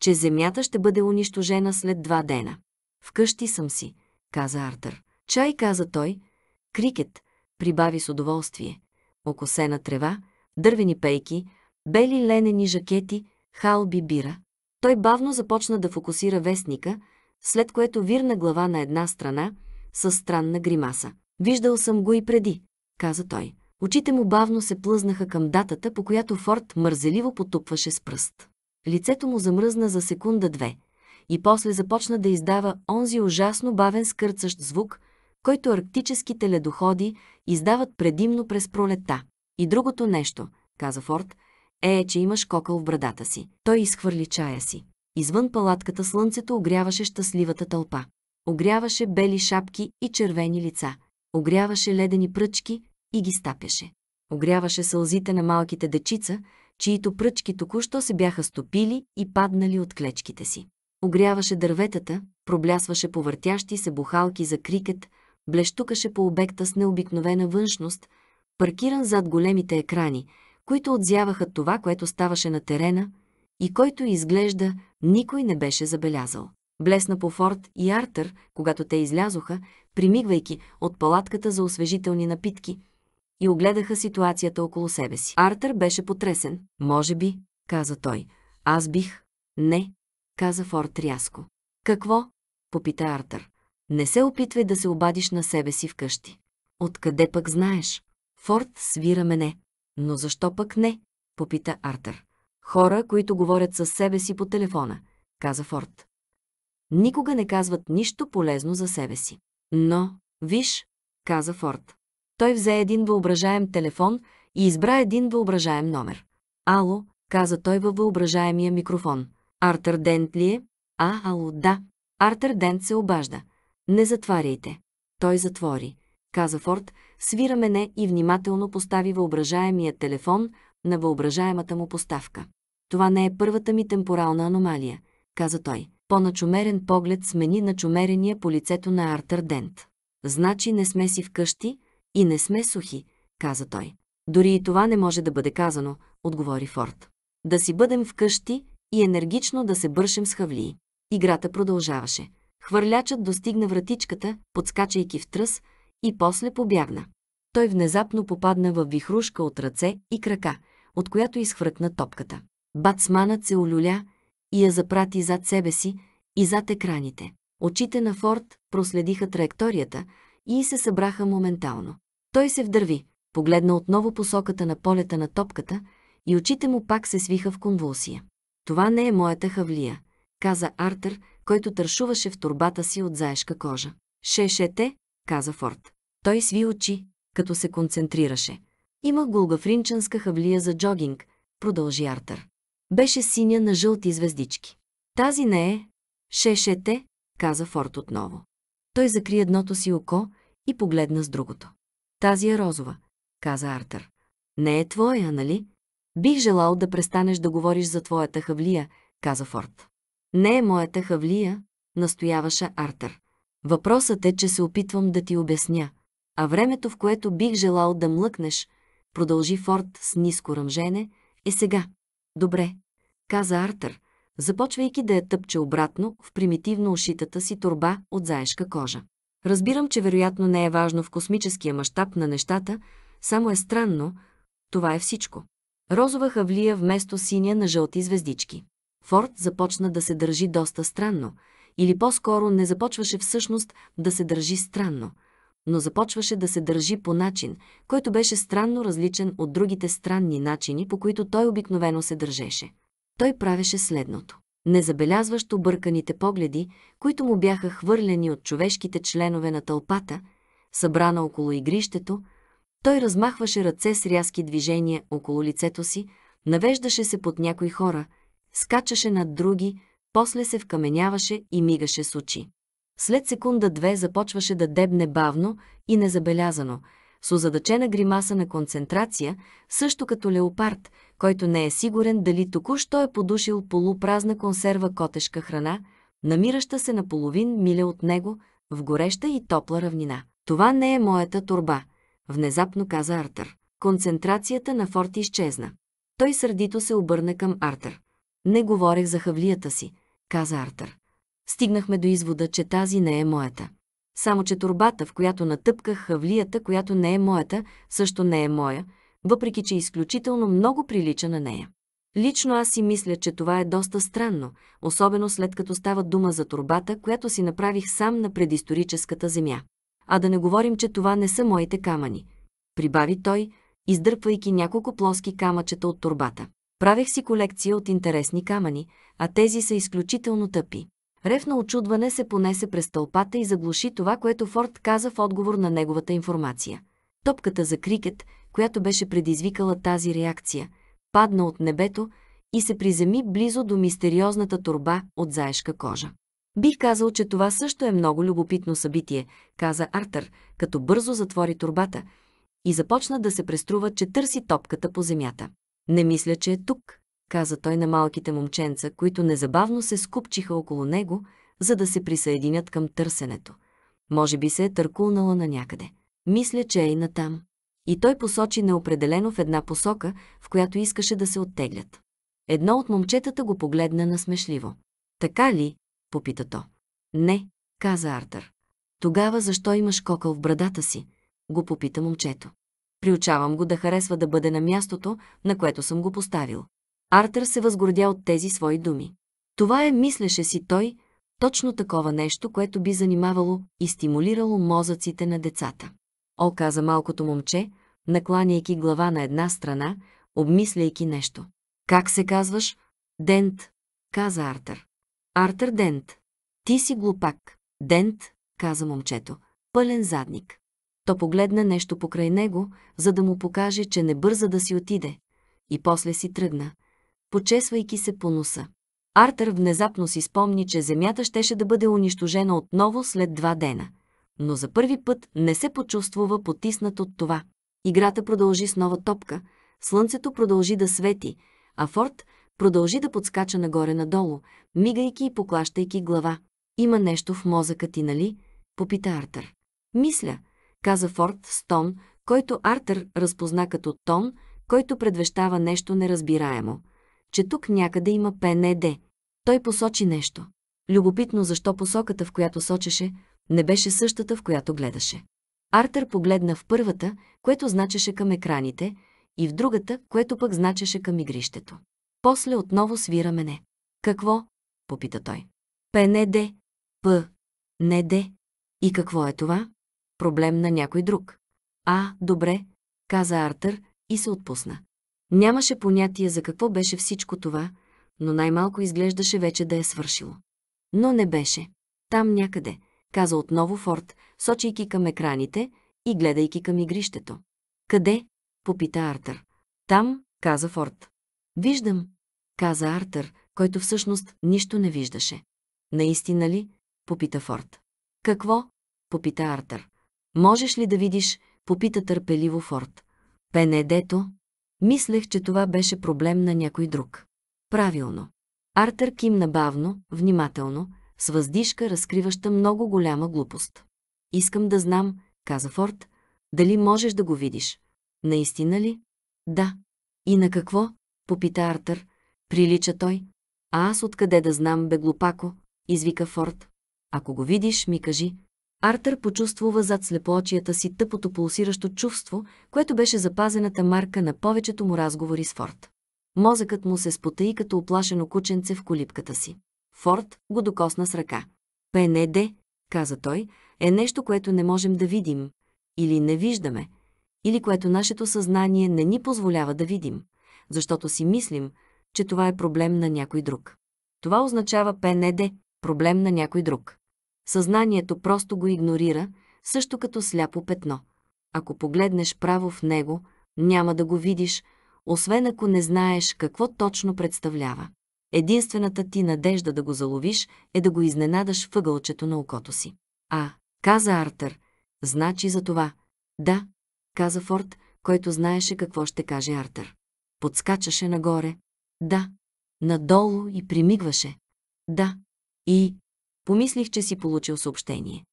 че Земята ще бъде унищожена след два дена. Вкъщи съм си, каза Артър. Чай, каза той. Крикет, прибави с удоволствие. Окосена трева, дървени пейки, бели ленени жакети, халби бира. Той бавно започна да фокусира вестника, след което вирна глава на една страна, със странна гримаса. Виждал съм го и преди, каза той. Очите му бавно се плъзнаха към датата, по която Форд мързеливо потупваше с пръст. Лицето му замръзна за секунда-две – и после започна да издава онзи ужасно бавен скърцащ звук, който арктическите ледоходи издават предимно през пролета. И другото нещо, каза Форд, е, че имаш кокъл в брадата си. Той изхвърли чая си. Извън палатката слънцето огряваше щастливата тълпа. Огряваше бели шапки и червени лица. Огряваше ледени пръчки и ги стапяше. Огряваше сълзите на малките дечица, чието пръчки току-що се бяха стопили и паднали от клечките си. Огряваше дърветата, проблясваше по въртящи се бухалки за крикет, блещукаше по обекта с необикновена външност, паркиран зад големите екрани, които отзяваха това, което ставаше на терена и който изглежда никой не беше забелязал. Блесна по Форд и Артър, когато те излязоха, примигвайки от палатката за освежителни напитки и огледаха ситуацията около себе си. Артър беше потресен. Може би, каза той. Аз бих. Не, каза Форд рязко. Какво? попита Артър. Не се опитвай да се обадиш на себе си вкъщи. Откъде пък знаеш? Форд свира мене. Но защо пък не? попита Артър. Хора, които говорят със себе си по телефона, каза Форд. Никога не казват нищо полезно за себе си. Но, виж, каза Форд. Той взе един въображаем телефон и избра един въображаем номер. Ало, каза той във въображаемия микрофон. Артър Дент ли е? А, ало, да. Артър Дент се обажда. Не затваряйте. Той затвори. Каза Форд, свира мене и внимателно постави въображаемия телефон на въображаемата му поставка. Това не е първата ми темпорална аномалия, каза той. По-начумерен поглед смени начумерения по лицето на Артър Дент. Значи не сме си вкъщи и не сме сухи, каза той. Дори и това не може да бъде казано, отговори Форд. Да си бъдем вкъщи и енергично да се бършем с хавли. Играта продължаваше. Хвърлячът достигна вратичката, подскачайки в тръс, и после побягна. Той внезапно попадна в вихрушка от ръце и крака, от която изхвъркна топката. Бацманът се олюля и я запрати зад себе си и зад екраните. Очите на Форд проследиха траекторията и се събраха моментално. Той се вдърви, погледна отново посоката на полета на топката и очите му пак се свиха в конвулсия. Това не е моята хавлия, каза Артер, който тършуваше в турбата си от заешка кожа. Шешете, каза Форд. Той сви очи, като се концентрираше. Има гулгафринчанска хавлия за джогинг, продължи Артер. Беше синя на жълти звездички. Тази не е. Шешете, каза Форд отново. Той закри едното си око и погледна с другото. Тази е розова, каза Артер. Не е твоя, нали? Бих желал да престанеш да говориш за твоята хавлия, каза Форд. Не е моята хавлия, настояваше Артер. Въпросът е, че се опитвам да ти обясня. А времето, в което бих желал да млъкнеш, продължи Форд с ниско ръмжене, е сега. Добре, каза Артер, започвайки да я тъпче обратно в примитивно ушитата си турба от заешка кожа. Разбирам, че вероятно не е важно в космическия мащаб на нещата, само е странно, това е всичко. Розова хавлия вместо синя на жълти звездички. Форд започна да се държи доста странно, или по-скоро не започваше всъщност да се държи странно, но започваше да се държи по начин, който беше странно различен от другите странни начини, по които той обикновено се държеше. Той правеше следното. Незабелязващо бърканите погледи, които му бяха хвърлени от човешките членове на тълпата, събрана около игрището, той размахваше ръце с рязки движения около лицето си, навеждаше се под някои хора, скачаше над други, после се вкаменяваше и мигаше с очи. След секунда-две започваше да дебне бавно и незабелязано, с озадачена гримаса на концентрация, също като леопард, който не е сигурен дали току-що е подушил полупразна консерва котешка храна, намираща се на половин миля от него, в гореща и топла равнина. Това не е моята турба, внезапно каза Артър. Концентрацията на Форти изчезна. Той сърдито се обърна към Артър. Не говорех за хавлията си, каза Артър. Стигнахме до извода, че тази не е моята. Само, че турбата, в която натъпках хавлията, която не е моята, също не е моя, въпреки, че изключително много прилича на нея. Лично аз си мисля, че това е доста странно, особено след като става дума за турбата, която си направих сам на предисторическата земя а да не говорим, че това не са моите камъни. Прибави той, издърпвайки няколко плоски камъчета от турбата. Правех си колекция от интересни камъни, а тези са изключително тъпи. Рев на очудване се понесе през тълпата и заглуши това, което Форд каза в отговор на неговата информация. Топката за крикет, която беше предизвикала тази реакция, падна от небето и се приземи близо до мистериозната турба от заешка кожа. Бих казал, че това също е много любопитно събитие, каза Артър, като бързо затвори турбата и започна да се преструва, че търси топката по земята. Не мисля, че е тук, каза той на малките момченца, които незабавно се скупчиха около него, за да се присъединят към търсенето. Може би се е търкулнала на някъде. Мисля, че е и натам. И той посочи неопределено в една посока, в която искаше да се оттеглят. Едно от момчетата го погледна насмешливо. Така ли, попита то. Не, каза Артър. Тогава защо имаш кокъл в брадата си? го попита момчето. Приучавам го да харесва да бъде на мястото, на което съм го поставил. Артър се възгордя от тези свои думи. Това е, мислеше си той, точно такова нещо, което би занимавало и стимулирало мозъците на децата. О, каза малкото момче, накланяйки глава на една страна, обмисляйки нещо. Как се казваш? Дент, каза Артър. Артер Дент. Ти си глупак. Дент, каза момчето. Пълен задник. То погледна нещо покрай него, за да му покаже, че не бърза да си отиде. И после си тръгна, почесвайки се по носа. Артер внезапно си спомни, че земята щеше да бъде унищожена отново след два дена. Но за първи път не се почувствува потиснат от това. Играта продължи с нова топка, слънцето продължи да свети, а Форд Продължи да подскача нагоре-надолу, мигайки и поклащайки глава. Има нещо в мозъка ти, нали? Попита Артър. Мисля, каза Форд с тон, който Артър разпозна като тон, който предвещава нещо неразбираемо, че тук някъде има ПНД. Той посочи нещо. Любопитно защо посоката, в която сочеше, не беше същата, в която гледаше. Артър погледна в първата, което значеше към екраните, и в другата, което пък значеше към игрището. После отново свира мене. Какво? попита той. Пенеде. П. Не де. И какво е това? Проблем на някой друг. А, добре, каза Артър и се отпусна. Нямаше понятие за какво беше всичко това, но най-малко изглеждаше вече да е свършило. Но не беше. Там някъде, каза отново Форд, сочейки към екраните и гледайки към игрището. Къде? попита Артър. Там, каза Форд. Виждам, каза Артър, който всъщност нищо не виждаше. Наистина ли? попита Форд. Какво? попита Артър. Можеш ли да видиш? попита търпеливо Форд. Пенедето? Мислех, че това беше проблем на някой друг. Правилно. Артър кимна бавно, внимателно, с въздишка, разкриваща много голяма глупост. Искам да знам, каза Форд, дали можеш да го видиш. Наистина ли? Да. И на какво? Попита Артър. Прилича той. А аз откъде да знам, бе глупако? Извика Форд. Ако го видиш, ми кажи. Артър почувствува зад слепоочията си тъпото пулсиращо чувство, което беше запазената марка на повечето му разговори с Форд. Мозъкът му се спотаи като оплашено кученце в колипката си. Форд го докосна с ръка. ПНД, каза той, е нещо, което не можем да видим. Или не виждаме. Или което нашето съзнание не ни позволява да видим защото си мислим, че това е проблем на някой друг. Това означава ПНД – проблем на някой друг. Съзнанието просто го игнорира, също като сляпо петно. Ако погледнеш право в него, няма да го видиш, освен ако не знаеш какво точно представлява. Единствената ти надежда да го заловиш е да го изненадаш въгълчето на окото си. А, каза Артър, значи за това. Да, каза Форд, който знаеше какво ще каже Артър подскачаше нагоре. Да. Надолу и примигваше. Да. И... Помислих, че си получил съобщение.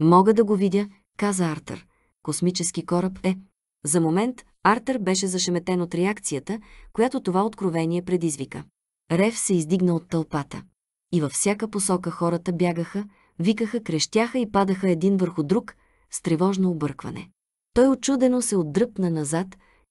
Мога да го видя, каза Артър. Космически кораб е. За момент Артър беше зашеметен от реакцията, която това откровение предизвика. Рев се издигна от тълпата. И във всяка посока хората бягаха, викаха, крещяха и падаха един върху друг с тревожно объркване. Той очудено се отдръпна назад,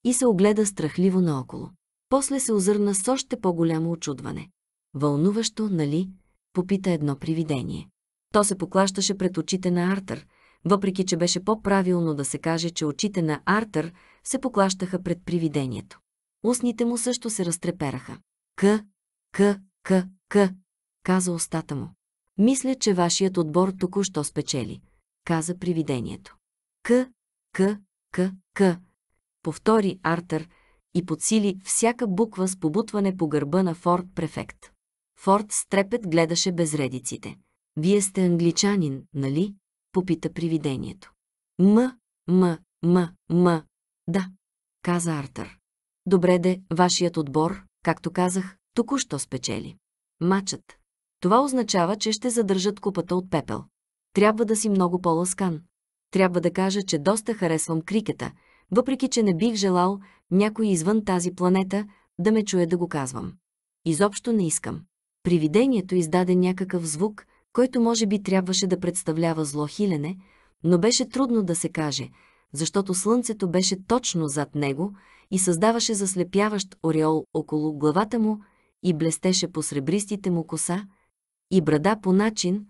и се огледа страхливо наоколо. После се озърна с още по-голямо очудване. Вълнуващо, нали? Попита едно привидение. То се поклащаше пред очите на Артър, въпреки че беше по-правилно да се каже, че очите на Артър се поклащаха пред привидението. Устните му също се разтрепераха. К, к, к, к, каза устата му. Мисля, че вашият отбор току-що спечели, каза привидението. К, к, к, к, повтори Артер и подсили всяка буква с побутване по гърба на Форд префект. Форд с трепет гледаше безредиците. «Вие сте англичанин, нали?» – попита привидението. «М, м, м, м, да», каза Артер. «Добре де, вашият отбор, както казах, току-що спечели. Мачът. Това означава, че ще задържат купата от пепел. Трябва да си много по-ласкан. Трябва да кажа, че доста харесвам крикета – въпреки че не бих желал някой извън тази планета да ме чуе да го казвам. Изобщо не искам. Привидението издаде някакъв звук, който може би трябваше да представлява зло хилене, но беше трудно да се каже, защото слънцето беше точно зад него и създаваше заслепяващ ореол около главата му и блестеше по сребристите му коса и брада по начин,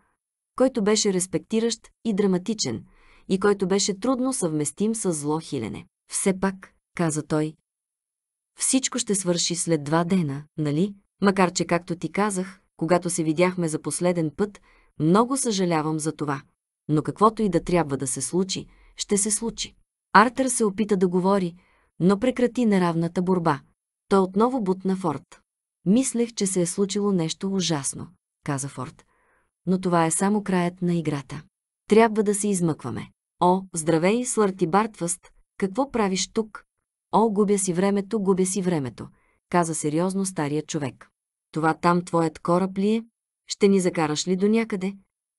който беше респектиращ и драматичен – и който беше трудно съвместим с зло хилене. Все пак, каза той, всичко ще свърши след два дена, нали? Макар, че както ти казах, когато се видяхме за последен път, много съжалявам за това. Но каквото и да трябва да се случи, ще се случи. Артер се опита да говори, но прекрати неравната борба. Той отново бутна Форд. Мислех, че се е случило нещо ужасно, каза Форд. Но това е само краят на играта. Трябва да се измъкваме. О, здравей, Слърти Бартвъст, какво правиш тук? О, губя си времето, губя си времето, каза сериозно стария човек. Това там твоят кораб ли е? Ще ни закараш ли до някъде?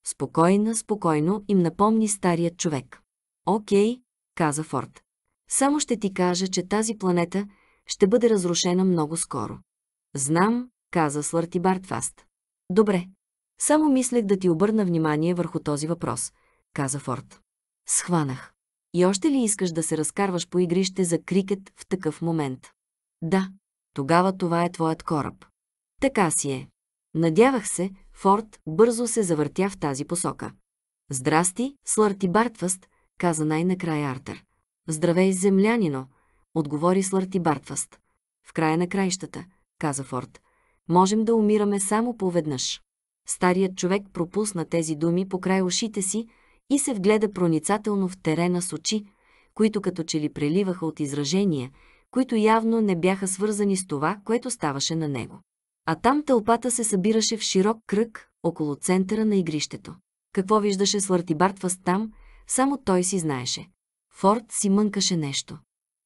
Спокойна, спокойно им напомни старият човек. Окей, каза Форд. Само ще ти кажа, че тази планета ще бъде разрушена много скоро. Знам, каза Слърти Бартфаст. Добре. Само мислех да ти обърна внимание върху този въпрос, каза Форд. Схванах. И още ли искаш да се разкарваш по игрище за крикет в такъв момент? Да, тогава това е твоят кораб. Така си е. Надявах се, Форд бързо се завъртя в тази посока. Здрасти, Слърти Бартваст, каза най-накрая Артер. Здравей, землянино, отговори Слърти Бартваст. В края на краищата, каза Форд. Можем да умираме само поведнъж. Старият човек пропусна тези думи по край ушите си, и се вгледа проницателно в терена с очи, които като че ли преливаха от изражения, които явно не бяха свързани с това, което ставаше на него. А там тълпата се събираше в широк кръг около центъра на игрището. Какво виждаше Слартибартвас там, само той си знаеше. Форд си мънкаше нещо.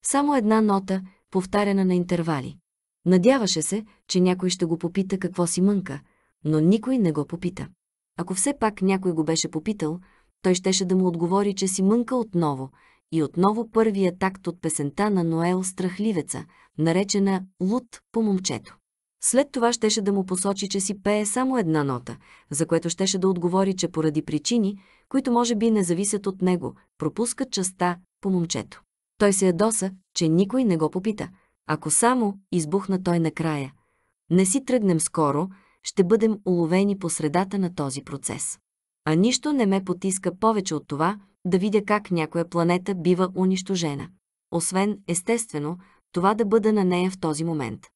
Само една нота, повтаряна на интервали. Надяваше се, че някой ще го попита какво си мънка, но никой не го попита. Ако все пак някой го беше попитал, той щеше да му отговори, че си мънка отново, и отново първия такт от песента на Ноел Страхливеца, наречена «Лут по момчето». След това щеше да му посочи, че си пее само една нота, за което щеше да отговори, че поради причини, които може би не зависят от него, пропуска частта по момчето. Той се ядоса, че никой не го попита. Ако само, избухна той накрая. Не си тръгнем скоро, ще бъдем уловени по средата на този процес а нищо не ме потиска повече от това да видя как някоя планета бива унищожена. Освен, естествено, това да бъда на нея в този момент.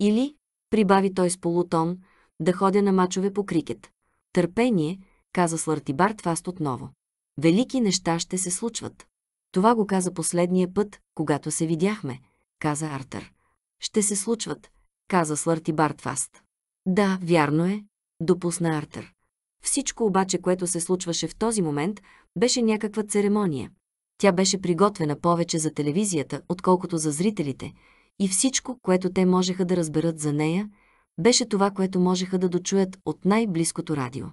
Или, прибави той с полутон, да ходя на мачове по крикет. Търпение, каза Слартибард Фаст отново. Велики неща ще се случват. Това го каза последния път, когато се видяхме, каза Артър. Ще се случват, каза Слартибард Фаст. Да, вярно е, допусна Артър. Всичко обаче, което се случваше в този момент, беше някаква церемония. Тя беше приготвена повече за телевизията, отколкото за зрителите, и всичко, което те можеха да разберат за нея, беше това, което можеха да дочуят от най-близкото радио.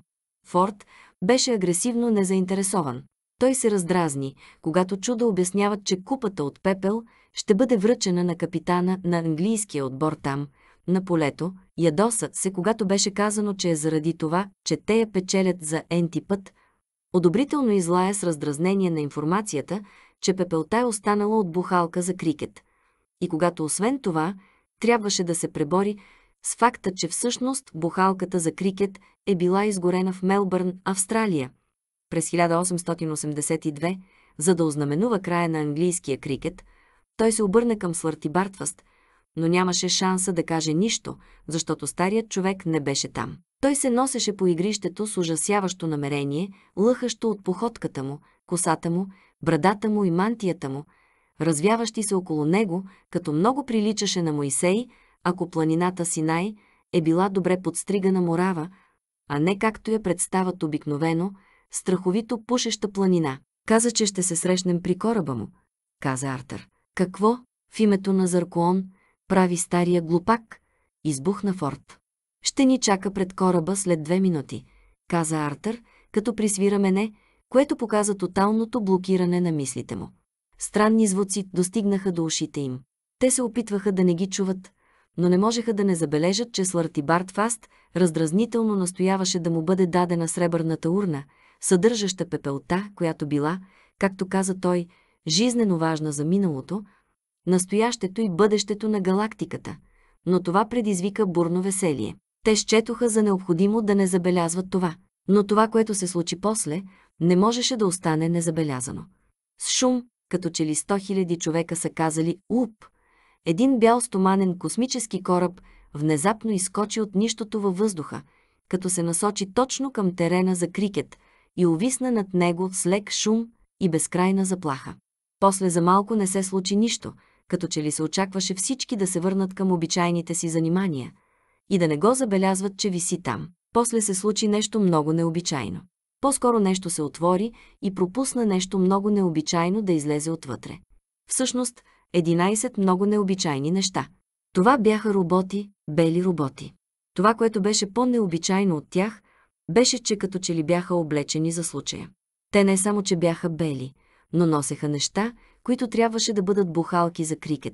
Форд беше агресивно незаинтересован. Той се раздразни, когато чудо обясняват, че купата от пепел ще бъде връчена на капитана на английския отбор там – на полето, ядоса се, когато беше казано, че е заради това, че те я печелят за енти път, одобрително излая е с раздразнение на информацията, че пепелта е останала от бухалка за крикет. И когато освен това, трябваше да се пребори с факта, че всъщност бухалката за крикет е била изгорена в Мелбърн, Австралия, през 1882, за да ознаменува края на английския крикет, той се обърна към Слърти но нямаше шанса да каже нищо, защото старият човек не беше там. Той се носеше по игрището с ужасяващо намерение, лъхащо от походката му, косата му, брадата му и мантията му, развяващи се около него, като много приличаше на Моисей, ако планината Синай е била добре подстригана морава, а не както я представят обикновено, страховито пушеща планина. Каза, че ще се срещнем при кораба му, каза Артър. Какво? В името на Заркоон – прави стария глупак, избухна Форд. Ще ни чака пред кораба след две минути, каза Артър, като присвира мене, което показа тоталното блокиране на мислите му. Странни звуци достигнаха до ушите им. Те се опитваха да не ги чуват, но не можеха да не забележат, че Слърти Бартфаст раздразнително настояваше да му бъде дадена сребърната урна, съдържаща пепелта, която била, както каза той, жизнено важна за миналото, настоящето и бъдещето на галактиката, но това предизвика бурно веселие. Те счетоха за необходимо да не забелязват това, но това, което се случи после, не можеше да остане незабелязано. С шум, като че ли сто хиляди човека са казали «Уп!», един бял стоманен космически кораб внезапно изкочи от нищото във въздуха, като се насочи точно към терена за крикет и увисна над него с лек шум и безкрайна заплаха. После за малко не се случи нищо – като че ли се очакваше всички да се върнат към обичайните си занимания и да не го забелязват, че виси там. После се случи нещо много необичайно. По-скоро нещо се отвори и пропусна нещо много необичайно да излезе отвътре. Всъщност, 11 много необичайни неща. Това бяха роботи, бели роботи. Това, което беше по-необичайно от тях, беше, че като че ли бяха облечени за случая. Те не само, че бяха бели, но носеха неща, които трябваше да бъдат бухалки за крикет.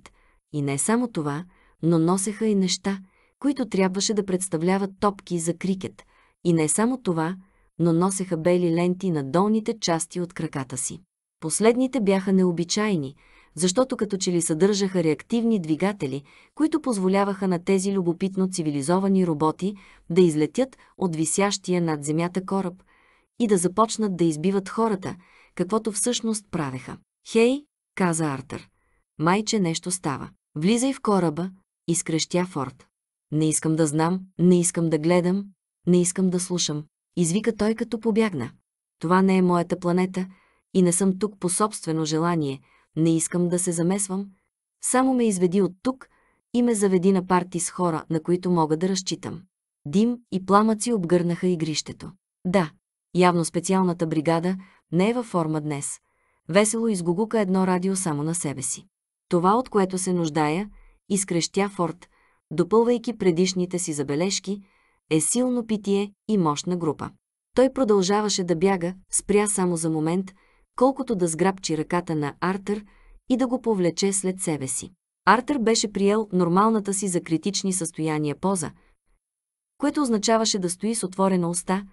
И не само това, но носеха и неща, които трябваше да представляват топки за крикет. И не само това, но носеха бели ленти на долните части от краката си. Последните бяха необичайни, защото като че ли съдържаха реактивни двигатели, които позволяваха на тези любопитно цивилизовани роботи да излетят от висящия над земята кораб и да започнат да избиват хората, каквото всъщност правеха. Хей, каза Артър. Майче нещо става. Влизай в кораба, изкрещя Форд. Не искам да знам, не искам да гледам, не искам да слушам. Извика той като побягна. Това не е моята планета и не съм тук по собствено желание. Не искам да се замесвам. Само ме изведи от тук и ме заведи на парти с хора, на които мога да разчитам. Дим и пламъци обгърнаха игрището. Да, явно специалната бригада не е във форма днес. Весело изгугука едно радио само на себе си. Това, от което се нуждая, изкрещя Форд, допълвайки предишните си забележки, е силно питие и мощна група. Той продължаваше да бяга, спря само за момент, колкото да сграбчи ръката на Артър и да го повлече след себе си. Артър беше приел нормалната си за критични състояния поза, което означаваше да стои с отворена уста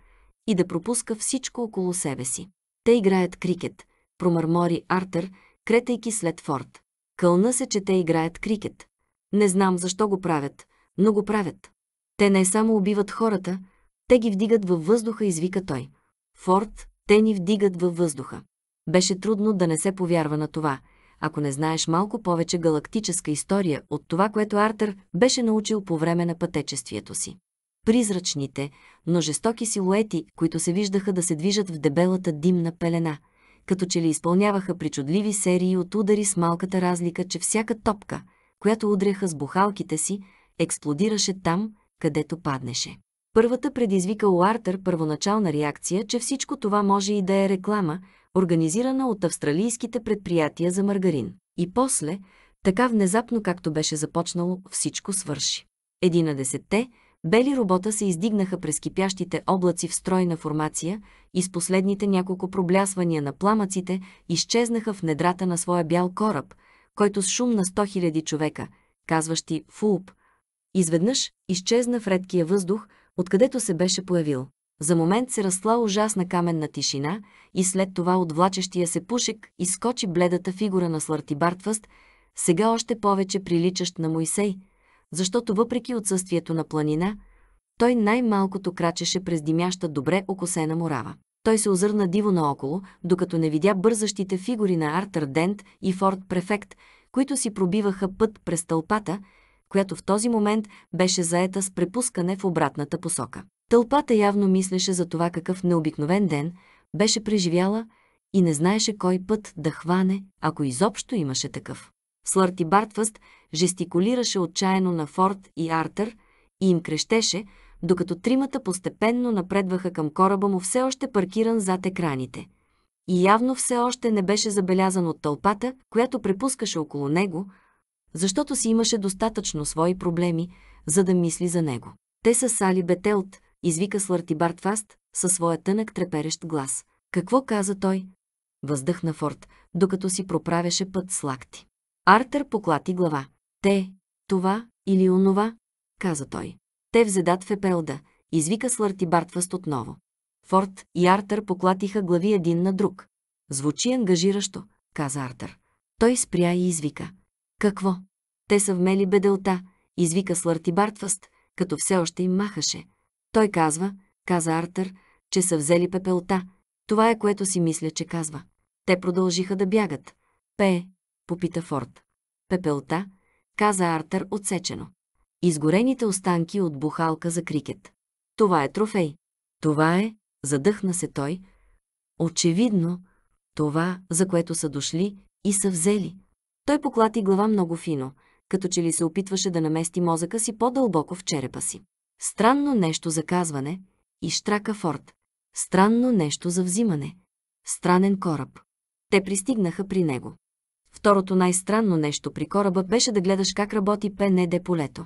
и да пропуска всичко около себе си. Те играят крикет – промърмори Артер, кретайки след Форд. Кълна се, че те играят крикет. Не знам защо го правят, но го правят. Те не само убиват хората, те ги вдигат във въздуха, извика той. Форд, те ни вдигат във въздуха. Беше трудно да не се повярва на това, ако не знаеш малко повече галактическа история от това, което Артер беше научил по време на пътечествието си. Призрачните, но жестоки силуети, които се виждаха да се движат в дебелата димна пелена – като че ли изпълняваха причудливи серии от удари с малката разлика, че всяка топка, която удряха с бухалките си, експлодираше там, където паднеше. Първата предизвика Уартер първоначална реакция, че всичко това може и да е реклама, организирана от австралийските предприятия за маргарин. И после, така внезапно както беше започнало, всичко свърши. Един на десетте – Бели робота се издигнаха през кипящите облаци в стройна формация и с последните няколко проблясвания на пламъците изчезнаха в недрата на своя бял кораб, който с шум на 100 000 човека, казващи «фулп», изведнъж изчезна в редкия въздух, откъдето се беше появил. За момент се разсла ужасна каменна тишина и след това от влачещия се пушек изскочи бледата фигура на Слартибартвъст, сега още повече приличащ на Моисей – защото въпреки отсъствието на планина, той най-малкото крачеше през димяща добре окосена морава. Той се озърна диво наоколо, докато не видя бързащите фигури на Артър Дент и Форд Префект, които си пробиваха път през тълпата, която в този момент беше заета с препускане в обратната посока. Тълпата явно мислеше за това какъв необикновен ден беше преживяла и не знаеше кой път да хване, ако изобщо имаше такъв. Слърти Бартвъст жестикулираше отчаяно на Форд и Артър и им крещеше, докато тримата постепенно напредваха към кораба му все още паркиран зад екраните. И явно все още не беше забелязан от тълпата, която препускаше около него, защото си имаше достатъчно свои проблеми, за да мисли за него. Те са Сали Бетелт, извика Слърти Бартфаст със своя тънък треперещ глас. Какво каза той? Въздъхна Форд, докато си проправяше път с лакти. Артер поклати глава. Те, това или онова, каза той. Те взедат в Епелда, извика Слърти Бартвъст отново. Форд и Артер поклатиха глави един на друг. Звучи ангажиращо, каза Артер. Той спря и извика. Какво? Те са вмели беделта, извика Слърти Бартвъст, като все още им махаше. Той казва, каза Артер, че са взели пепелта. Това е което си мисля, че казва. Те продължиха да бягат. Пе попита Форд. Пепелта, каза Артер отсечено. Изгорените останки от бухалка за крикет. Това е трофей. Това е, задъхна се той. Очевидно, това, за което са дошли и са взели. Той поклати глава много фино, като че ли се опитваше да намести мозъка си по-дълбоко в черепа си. Странно нещо за казване и штрака Форд. Странно нещо за взимане. Странен кораб. Те пристигнаха при него. Второто най-странно нещо при кораба беше да гледаш как работи ПНД полето.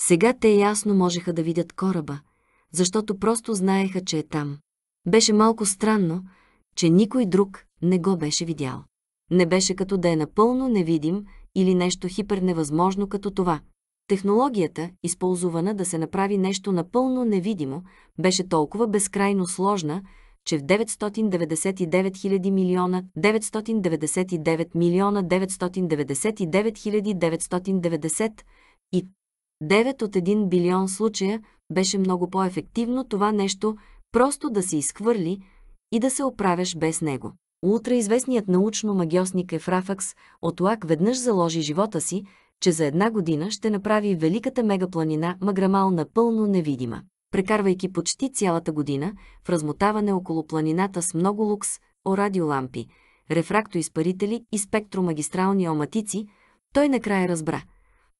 Сега те ясно можеха да видят кораба, защото просто знаеха, че е там. Беше малко странно, че никой друг не го беше видял. Не беше като да е напълно невидим или нещо хиперневъзможно като това. Технологията, използвана да се направи нещо напълно невидимо, беше толкова безкрайно сложна, че в 999 хиляди милиона 999 милиона 999 хиляди 990 и 9 от 1 билион случая беше много по-ефективно това нещо просто да се изхвърли и да се оправяш без него. Утраизвестният научно магиосник Ефрафакс от Лак веднъж заложи живота си, че за една година ще направи великата мегапланина Маграмал напълно невидима прекарвайки почти цялата година в размотаване около планината с много лукс, орадиолампи, рефрактоизпарители и спектромагистрални оматици, той накрая разбра,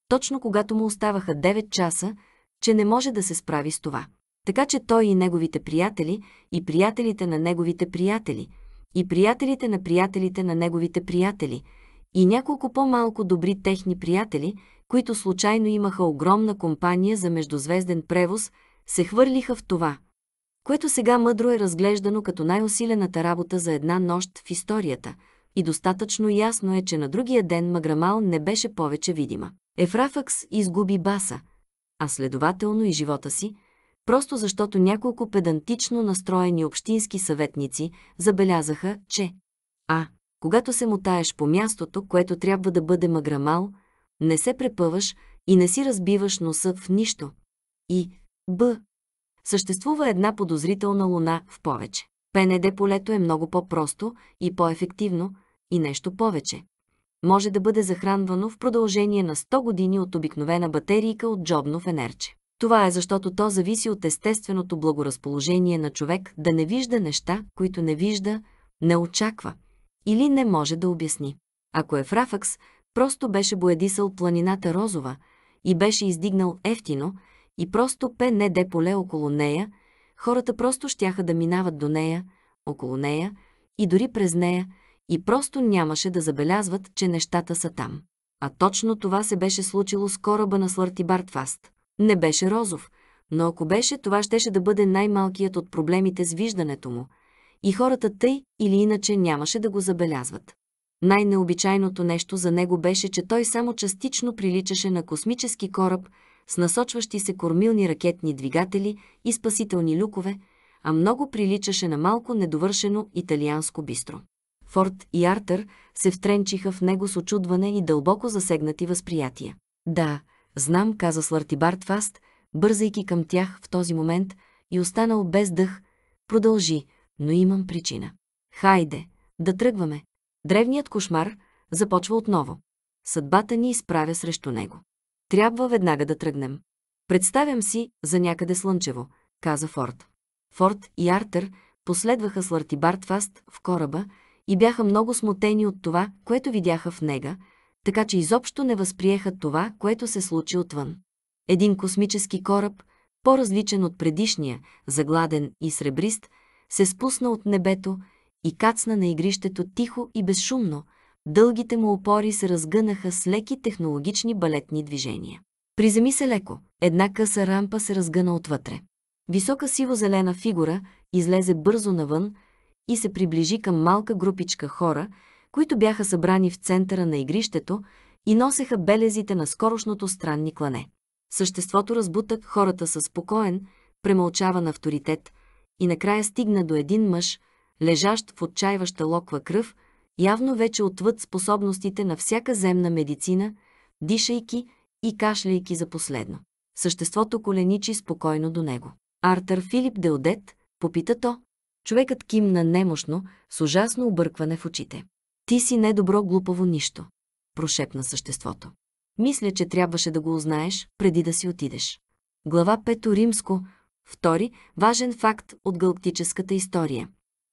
точно когато му оставаха 9 часа, че не може да се справи с това. Така че той и неговите приятели, и приятелите на неговите приятели, и приятелите на приятелите на неговите приятели, и няколко по-малко добри техни приятели, които случайно имаха огромна компания за междузвезден превоз – се хвърлиха в това, което сега мъдро е разглеждано като най-усилената работа за една нощ в историята, и достатъчно ясно е, че на другия ден Маграмал не беше повече видима. Ефрафакс изгуби баса, а следователно и живота си, просто защото няколко педантично настроени общински съветници забелязаха, че А. Когато се мутаеш по мястото, което трябва да бъде маграмал, не се препъваш и не си разбиваш носа в нищо. И Б. Съществува една подозрителна луна в повече. ПНД полето е много по-просто и по-ефективно и нещо повече. Може да бъде захранвано в продължение на 100 години от обикновена батерийка от джобно фенерче. Това е защото то зависи от естественото благоразположение на човек да не вижда неща, които не вижда, не очаква или не може да обясни. Ако е в Рафакс, просто беше боядисал планината Розова и беше издигнал ефтино, и просто пе не де поле около нея, хората просто щяха да минават до нея, около нея и дори през нея, и просто нямаше да забелязват, че нещата са там. А точно това се беше случило с кораба на Слърти Бартфаст. Не беше розов, но ако беше, това щеше да бъде най-малкият от проблемите с виждането му. И хората тъй или иначе нямаше да го забелязват. Най-необичайното нещо за него беше, че той само частично приличаше на космически кораб – с насочващи се кормилни ракетни двигатели и спасителни люкове, а много приличаше на малко недовършено италианско бистро. Форд и Артер се втренчиха в него с очудване и дълбоко засегнати възприятия. «Да, знам», каза Слърти Бартфаст, бързайки към тях в този момент и останал без дъх. «Продължи, но имам причина. Хайде, да тръгваме». Древният кошмар започва отново. Съдбата ни изправя срещу него. Трябва веднага да тръгнем. Представям си за някъде слънчево, каза Форд. Форд и Артер последваха с Ларти Бартфаст в кораба и бяха много смутени от това, което видяха в нега, така че изобщо не възприеха това, което се случи отвън. Един космически кораб, по-различен от предишния, загладен и сребрист, се спусна от небето и кацна на игрището тихо и безшумно, Дългите му опори се разгънаха с леки технологични балетни движения. Приземи се леко. Една къса рампа се разгъна отвътре. Висока сиво-зелена фигура излезе бързо навън и се приближи към малка групичка хора, които бяха събрани в центъра на игрището и носеха белезите на скорошното странни клане. Съществото разбута хората със спокоен, премълчаван авторитет и накрая стигна до един мъж, лежащ в отчаиваща локва кръв, явно вече отвъд способностите на всяка земна медицина, дишайки и кашляйки за последно. Съществото коленичи спокойно до него. Артър Филип Деодет, попита то. Човекът кимна немощно, с ужасно объркване в очите. Ти си недобро глупаво нищо, прошепна съществото. Мисля, че трябваше да го узнаеш, преди да си отидеш. Глава Пето Римско, втори важен факт от галактическата история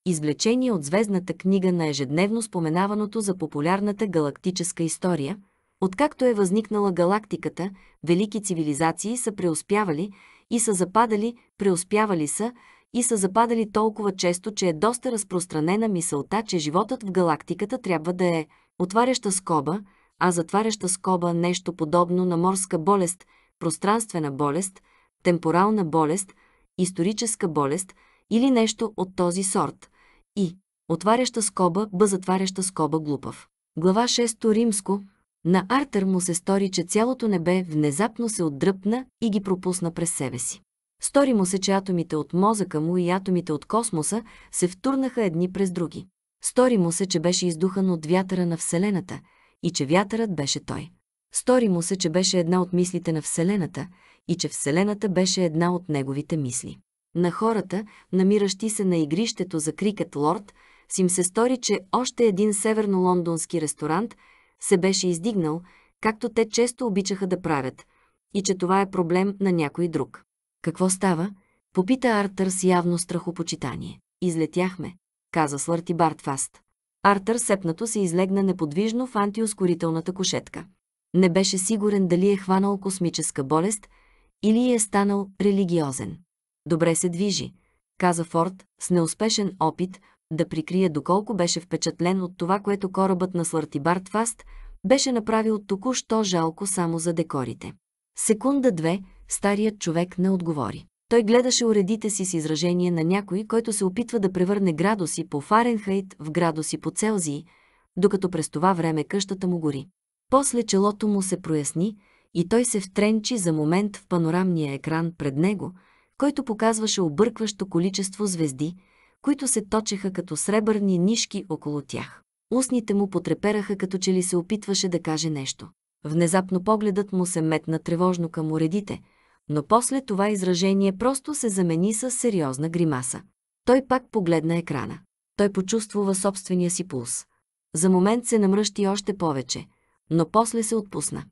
извлечение от звездната книга на ежедневно споменаваното за популярната галактическа история, откакто е възникнала галактиката, велики цивилизации са преуспявали и са западали, преуспявали са и са западали толкова често, че е доста разпространена мисълта, че животът в галактиката трябва да е отваряща скоба, а затваряща скоба е нещо подобно на морска болест, пространствена болест, темпорална болест, историческа болест – или нещо от този сорт. И. Отваряща скоба, б затваряща скоба глупав. Глава 6 Римско. На Артер му се стори, че цялото небе внезапно се отдръпна и ги пропусна през себе си. Стори му се, че атомите от мозъка му и атомите от космоса се втурнаха едни през други. Стори му се, че беше издухан от вятъра на Вселената и че вятърът беше той. Стори му се, че беше една от мислите на Вселената и че Вселената беше една от неговите мисли. На хората, намиращи се на игрището за крикет Лорд, си им се стори, че още един северно-лондонски ресторант се беше издигнал, както те често обичаха да правят, и че това е проблем на някой друг. Какво става? Попита Артър с явно страхопочитание. Излетяхме, каза Слърти Бартфаст. Артър сепнато се излегна неподвижно в антиускорителната кошетка. Не беше сигурен дали е хванал космическа болест или е станал религиозен. Добре се движи, каза Форд с неуспешен опит да прикрие доколко беше впечатлен от това, което корабът на Слартибард Фаст беше направил току-що жалко само за декорите. Секунда-две старият човек не отговори. Той гледаше уредите си с изражение на някой, който се опитва да превърне градуси по Фаренхайт в градуси по Целзии, докато през това време къщата му гори. После челото му се проясни и той се втренчи за момент в панорамния екран пред него – който показваше объркващо количество звезди, които се точеха като сребърни нишки около тях. Устните му потрепераха, като че ли се опитваше да каже нещо. Внезапно погледът му се метна тревожно към уредите, но после това изражение просто се замени с сериозна гримаса. Той пак погледна екрана. Той почувствува собствения си пулс. За момент се намръщи още повече, но после се отпусна.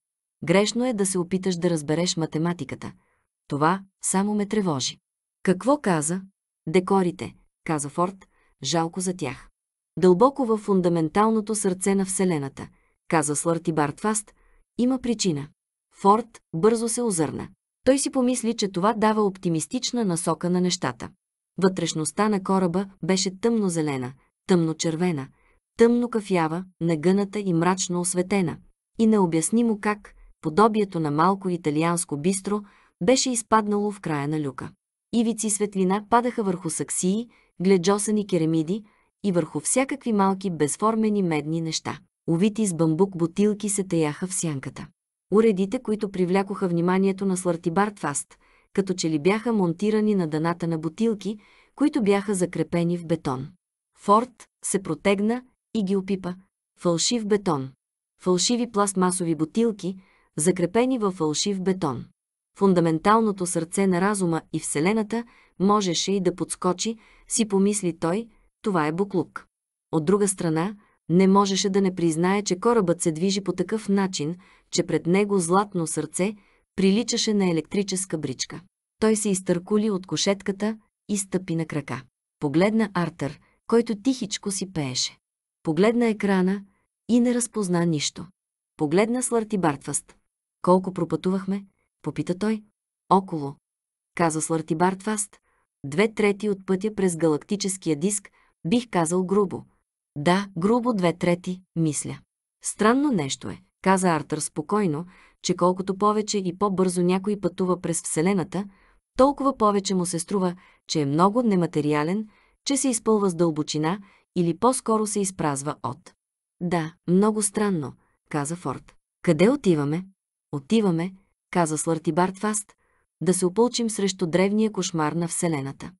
Грешно е да се опиташ да разбереш математиката – това само ме тревожи. Какво каза? Декорите, каза Форд, жалко за тях. Дълбоко във фундаменталното сърце на Вселената, каза Слърти Бартфаст, има причина. Форд бързо се озърна. Той си помисли, че това дава оптимистична насока на нещата. Вътрешността на кораба беше тъмно-зелена, тъмно-червена, тъмно-кафява, нагъната и мрачно осветена. И необяснимо как подобието на малко италианско бистро беше изпаднало в края на люка. Ивици светлина падаха върху саксии, гледжосани керамиди и върху всякакви малки безформени медни неща. Увити с бамбук бутилки се таяха в сянката. Уредите, които привлякоха вниманието на Слартибар Тваст, като че ли бяха монтирани на дъната на бутилки, които бяха закрепени в бетон. Форт се протегна и ги опипа. Фалшив бетон. Фалшиви пластмасови бутилки, закрепени във фалшив бетон фундаменталното сърце на разума и Вселената, можеше и да подскочи, си помисли той, това е буклук. От друга страна, не можеше да не признае, че корабът се движи по такъв начин, че пред него златно сърце приличаше на електрическа бричка. Той се изтъркули от кошетката и стъпи на крака. Погледна Артър, който тихичко си пееше. Погледна екрана и не разпозна нищо. Погледна Слърти Бартваст. Колко пропътувахме, Попита той. Около. Каза Слърти Бартфаст. Две трети от пътя през галактическия диск, бих казал грубо. Да, грубо две трети, мисля. Странно нещо е, каза Артър спокойно, че колкото повече и по-бързо някой пътува през Вселената, толкова повече му се струва, че е много нематериален, че се изпълва с дълбочина или по-скоро се изпразва от. Да, много странно, каза Форд. Къде отиваме? Отиваме, каза Слърти Бартфаст, да се ополчим срещу древния кошмар на Вселената.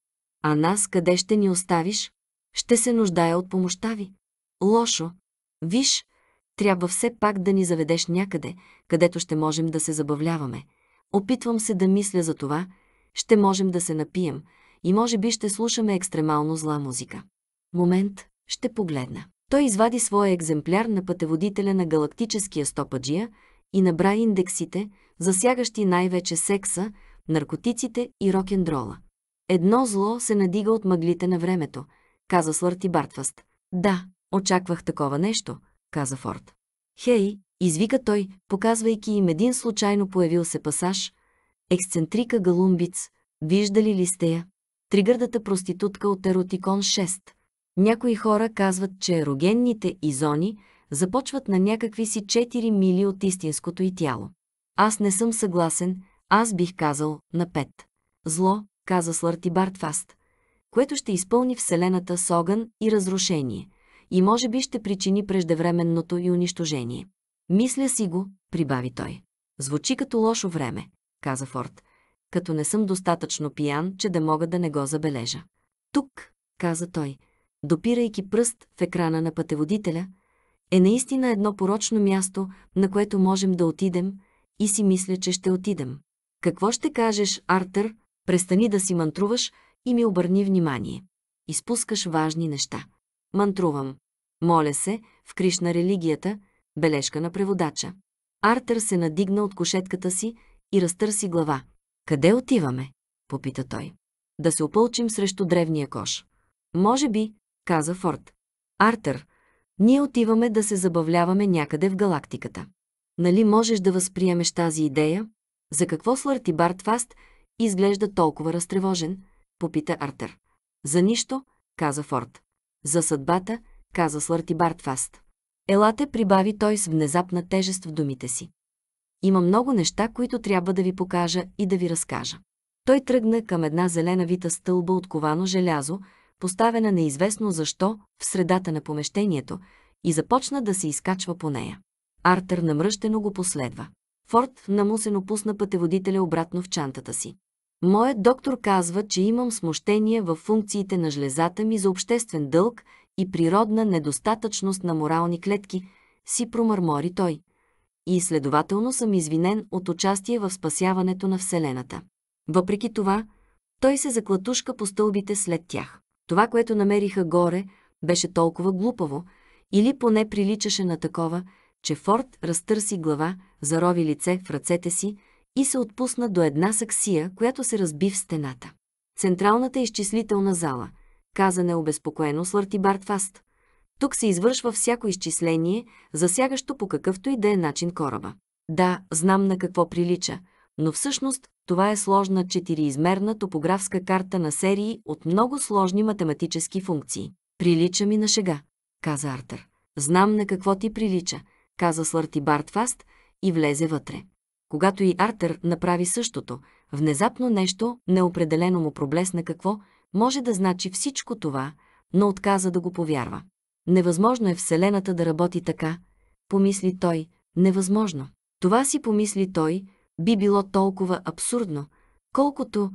А нас къде ще ни оставиш? Ще се нуждая от помощта ви. Лошо. Виж, трябва все пак да ни заведеш някъде, където ще можем да се забавляваме. Опитвам се да мисля за това, ще можем да се напием и може би ще слушаме екстремално зла музика. Момент, ще погледна. Той извади своя екземпляр на пътеводителя на галактическия стопаджия – и набра индексите, засягащи най-вече секса, наркотиците и рок-н-дрола. Едно зло се надига от мъглите на времето, каза Слърти Бартваст. Да, очаквах такова нещо, каза Форд. Хей, извика той, показвайки им един случайно появил се пасаж. Ексцентрика Галумбиц, виждали ли сте я? Тригърдата проститутка от Еротикон 6. Някои хора казват, че ерогенните изони – започват на някакви си 4 мили от истинското и тяло. Аз не съм съгласен, аз бих казал на 5. Зло, каза Слърти Бартфаст, което ще изпълни Вселената с огън и разрушение и може би ще причини преждевременното и унищожение. Мисля си го, прибави той. Звучи като лошо време, каза Форд, като не съм достатъчно пиян, че да мога да не го забележа. Тук, каза той, допирайки пръст в екрана на пътеводителя – е наистина едно порочно място, на което можем да отидем, и си мисля, че ще отидем. Какво ще кажеш, Артър? Престани да си мантруваш и ми обърни внимание. Изпускаш важни неща. Мантрувам. Моля се, в Кришна религията, бележка на преводача. Артър се надигна от кошетката си и разтърси глава. Къде отиваме? попита той. Да се опълчим срещу древния кош. Може би, каза Форд. Артър, ние отиваме да се забавляваме някъде в галактиката. Нали можеш да възприемеш тази идея? За какво Слърти Бартфаст изглежда толкова разтревожен? Попита Артер. За нищо, каза Форд. За съдбата, каза Слърти Бартфаст. Елате, прибави той с внезапна тежест в думите си. Има много неща, които трябва да ви покажа и да ви разкажа. Той тръгна към една зелена вита стълба от ковано желязо, поставена неизвестно защо, в средата на помещението, и започна да се изкачва по нея. Артер намръщено го последва. Форд намусено пусна пътеводителя обратно в чантата си. Моят доктор казва, че имам смущение в функциите на жлезата ми за обществен дълг и природна недостатъчност на морални клетки, си промърмори той. И следователно съм извинен от участие в спасяването на Вселената. Въпреки това, той се заклатушка по стълбите след тях. Това, което намериха горе, беше толкова глупаво, или поне приличаше на такова, че Форд разтърси глава, зарови лице в ръцете си и се отпусна до една саксия, която се разби в стената. Централната изчислителна зала, каза необезпокоено Слърти Бартфаст. Тук се извършва всяко изчисление, засягащо по какъвто и да е начин кораба. Да, знам на какво прилича, но всъщност това е сложна четириизмерна топографска карта на серии от много сложни математически функции. Прилича ми на шега, каза Артър. Знам на какво ти прилича, каза Слърти Бартфаст и влезе вътре. Когато и Артър направи същото, внезапно нещо, неопределено му проблесна какво, може да значи всичко това, но отказа да го повярва. Невъзможно е Вселената да работи така, помисли той, невъзможно. Това си помисли той, би било толкова абсурдно, колкото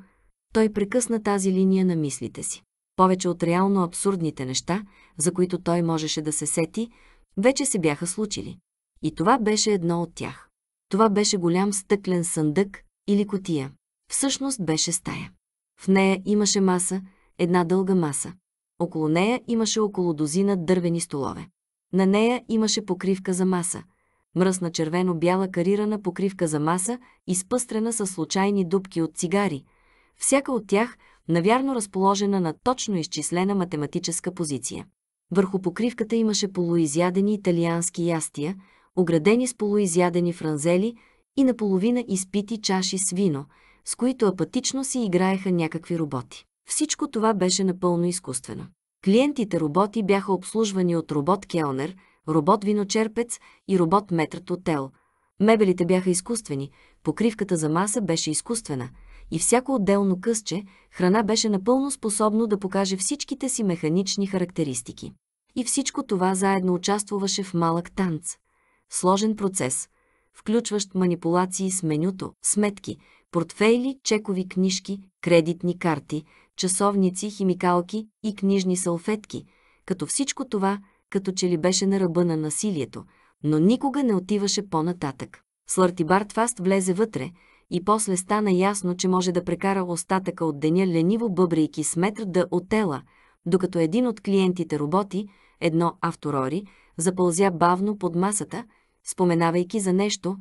той прекъсна тази линия на мислите си. Повече от реално абсурдните неща, за които той можеше да се сети, вече се бяха случили. И това беше едно от тях. Това беше голям стъклен съндък или котия. Всъщност беше стая. В нея имаше маса, една дълга маса. Около нея имаше около дозина дървени столове. На нея имаше покривка за маса – мръсна червено-бяла карирана покривка за маса, изпъстрена с случайни дубки от цигари, всяка от тях навярно разположена на точно изчислена математическа позиция. Върху покривката имаше полуизядени италиански ястия, оградени с полуизядени франзели и наполовина изпити чаши с вино, с които апатично си играеха някакви роботи. Всичко това беше напълно изкуствено. Клиентите роботи бяха обслужвани от робот Келнер – робот-виночерпец и робот-метрът отел. Мебелите бяха изкуствени, покривката за маса беше изкуствена и всяко отделно късче храна беше напълно способно да покаже всичките си механични характеристики. И всичко това заедно участвуваше в малък танц. Сложен процес, включващ манипулации с менюто, сметки, портфейли, чекови книжки, кредитни карти, часовници, химикалки и книжни салфетки, като всичко това – като че ли беше на ръба на насилието, но никога не отиваше по-нататък. Слърти Фаст влезе вътре и после стана ясно, че може да прекара остатъка от деня лениво бъбрейки с метр да отела, докато един от клиентите роботи, едно авторори, запълзя бавно под масата, споменавайки за нещо,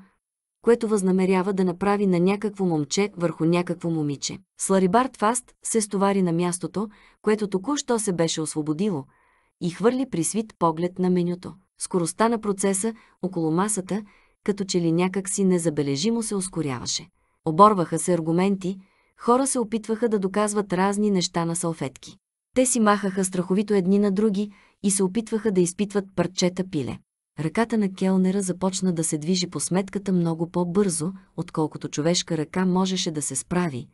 което възнамерява да направи на някакво момче върху някакво момиче. Сларибард Фаст се стовари на мястото, което току-що се беше освободило – и хвърли при свит поглед на менюто. Скоростта на процеса около масата, като че ли някак си незабележимо се ускоряваше. Оборваха се аргументи, хора се опитваха да доказват разни неща на салфетки. Те си махаха страховито едни на други и се опитваха да изпитват парчета пиле. Ръката на Келнера започна да се движи по сметката много по-бързо, отколкото човешка ръка можеше да се справи,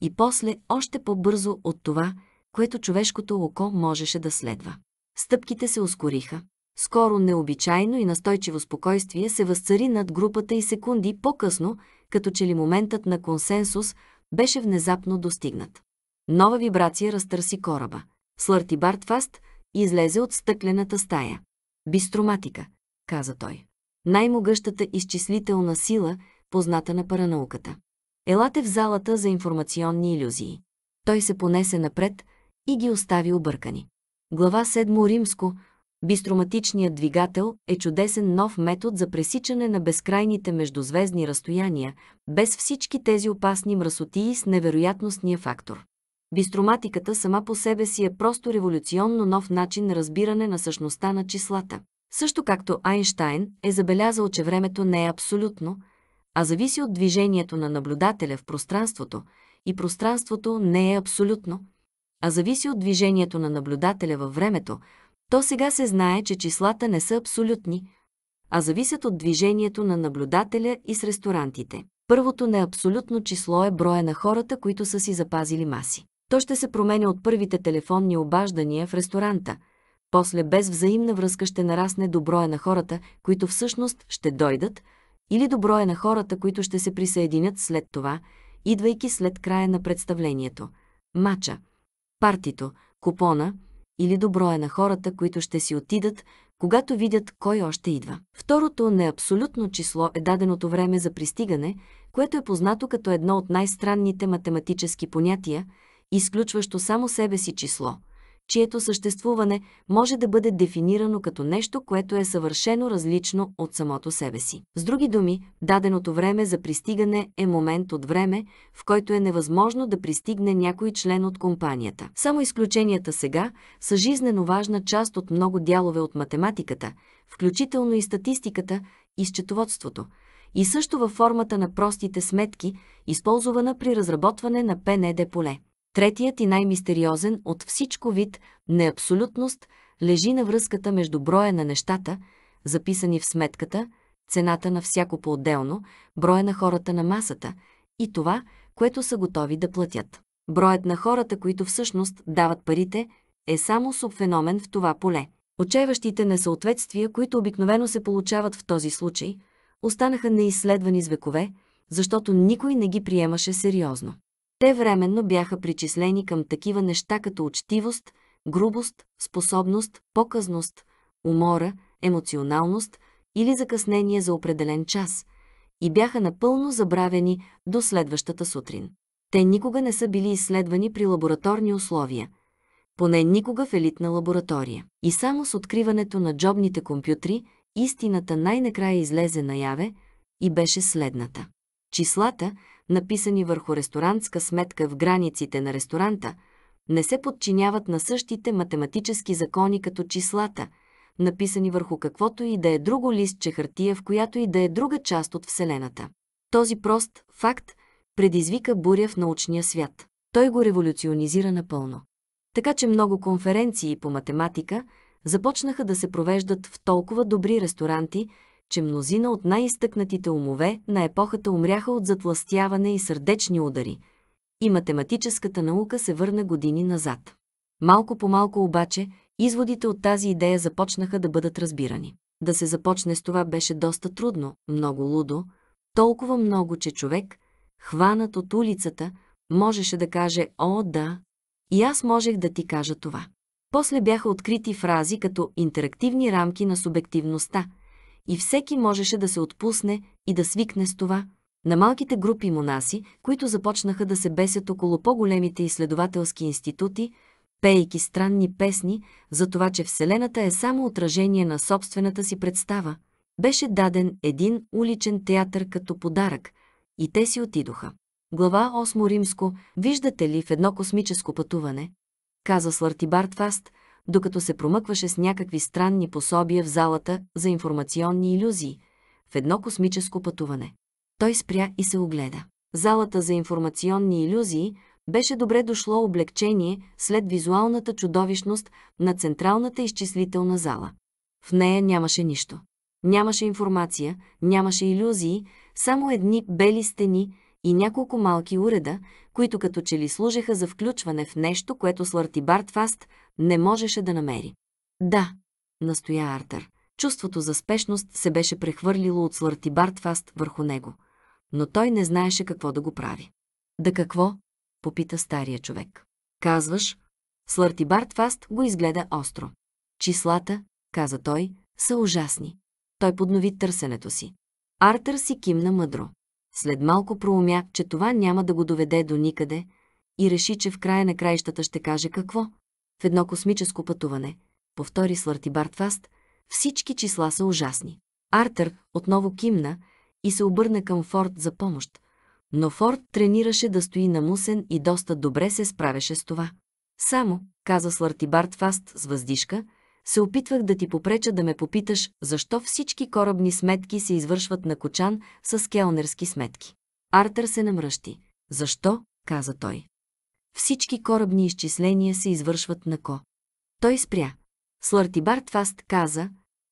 и после още по-бързо от това, което човешкото око можеше да следва. Стъпките се ускориха. Скоро необичайно и настойчиво спокойствие се възцари над групата и секунди по-късно, като че ли моментът на консенсус беше внезапно достигнат. Нова вибрация разтърси кораба. Слърти Бартфаст излезе от стъклената стая. Бистроматика, каза той. Най-могъщата изчислителна сила, позната на паранауката. Елате в залата за информационни иллюзии. Той се понесе напред и ги остави объркани. Глава 7 Римско Бистроматичният двигател е чудесен нов метод за пресичане на безкрайните междузвездни разстояния, без всички тези опасни мръсотии с невероятностния фактор. Бистроматиката сама по себе си е просто революционно нов начин на разбиране на същността на числата. Също както Айнштайн е забелязал, че времето не е абсолютно, а зависи от движението на наблюдателя в пространството, и пространството не е абсолютно – а зависи от движението на наблюдателя във времето, то сега се знае, че числата не са абсолютни, а зависят от движението на наблюдателя и с ресторантите. Първото неабсолютно число е броя на хората, които са си запазили маси. То ще се променя от първите телефонни обаждания в ресторанта. После без взаимна връзка ще нарасне до броя на хората, които всъщност ще дойдат, или до броя на хората, които ще се присъединят след това, идвайки след края на представлението. Мача – партито, купона или доброя на хората, които ще си отидат, когато видят кой още идва. Второто неабсолютно число е даденото време за пристигане, което е познато като едно от най-странните математически понятия, изключващо само себе си число – чието съществуване може да бъде дефинирано като нещо, което е съвършено различно от самото себе си. С други думи, даденото време за пристигане е момент от време, в който е невъзможно да пристигне някой член от компанията. Само изключенията сега са жизнено важна част от много дялове от математиката, включително и статистиката и счетоводството, и също във формата на простите сметки, използвана при разработване на ПНД е поле. Третият и най-мистериозен от всичко вид неабсолютност лежи на връзката между броя на нещата, записани в сметката, цената на всяко по-отделно, броя на хората на масата и това, което са готови да платят. Броят на хората, които всъщност дават парите, е само субфеномен в това поле. Очеващите несъответствия, които обикновено се получават в този случай, останаха неизследвани с векове, защото никой не ги приемаше сериозно. Те временно бяха причислени към такива неща като учтивост, грубост, способност, показност, умора, емоционалност или закъснение за определен час и бяха напълно забравени до следващата сутрин. Те никога не са били изследвани при лабораторни условия – поне никога в елитна лаборатория. И само с откриването на джобните компютри, истината най-накрая излезе наяве и беше следната. Числата, написани върху ресторантска сметка в границите на ресторанта, не се подчиняват на същите математически закони като числата, написани върху каквото и да е друго листче хартия, в която и да е друга част от Вселената. Този прост факт предизвика буря в научния свят. Той го революционизира напълно. Така че много конференции по математика започнаха да се провеждат в толкова добри ресторанти, че мнозина от най-изтъкнатите умове на епохата умряха от затластяване и сърдечни удари, и математическата наука се върна години назад. Малко по малко обаче, изводите от тази идея започнаха да бъдат разбирани. Да се започне с това беше доста трудно, много лудо, толкова много, че човек, хванат от улицата, можеше да каже «О, да!» И аз можех да ти кажа това. После бяха открити фрази като интерактивни рамки на субективността – и всеки можеше да се отпусне и да свикне с това. На малките групи монаси, които започнаха да се бесят около по-големите изследователски институти, пейки странни песни за това, че Вселената е само отражение на собствената си представа, беше даден един уличен театър като подарък и те си отидоха. Глава 8 Римско, виждате ли в едно космическо пътуване, каза Слартибарт Фаст – докато се промъкваше с някакви странни пособия в залата за информационни иллюзии, в едно космическо пътуване. Той спря и се огледа. Залата за информационни иллюзии беше добре дошло облегчение след визуалната чудовищност на централната изчислителна зала. В нея нямаше нищо. Нямаше информация, нямаше иллюзии, само едни бели стени, и няколко малки уреда, които като че ли служеха за включване в нещо, което Слърти Бартфаст не можеше да намери. Да, настоя Артър. Чувството за спешност се беше прехвърлило от Слърти Бартфаст върху него, но той не знаеше какво да го прави. Да какво? попита стария човек. Казваш, Слърти Бартфаст го изгледа остро. Числата, каза той, са ужасни. Той поднови търсенето си. Артър си кимна мъдро. След малко проумя, че това няма да го доведе до никъде и реши, че в края на краищата ще каже какво. В едно космическо пътуване, повтори Сларти Бартфаст, всички числа са ужасни. Артер отново кимна и се обърна към Форд за помощ, но Форд тренираше да стои на мусен и доста добре се справяше с това. Само, каза Сларти Бартфаст с въздишка – се опитвах да ти попреча да ме попиташ, защо всички корабни сметки се извършват на кочан с келнерски сметки. Артър се намръщи. Защо? каза той. Всички корабни изчисления се извършват на ко. Той спря. Слартибарт Фаст каза,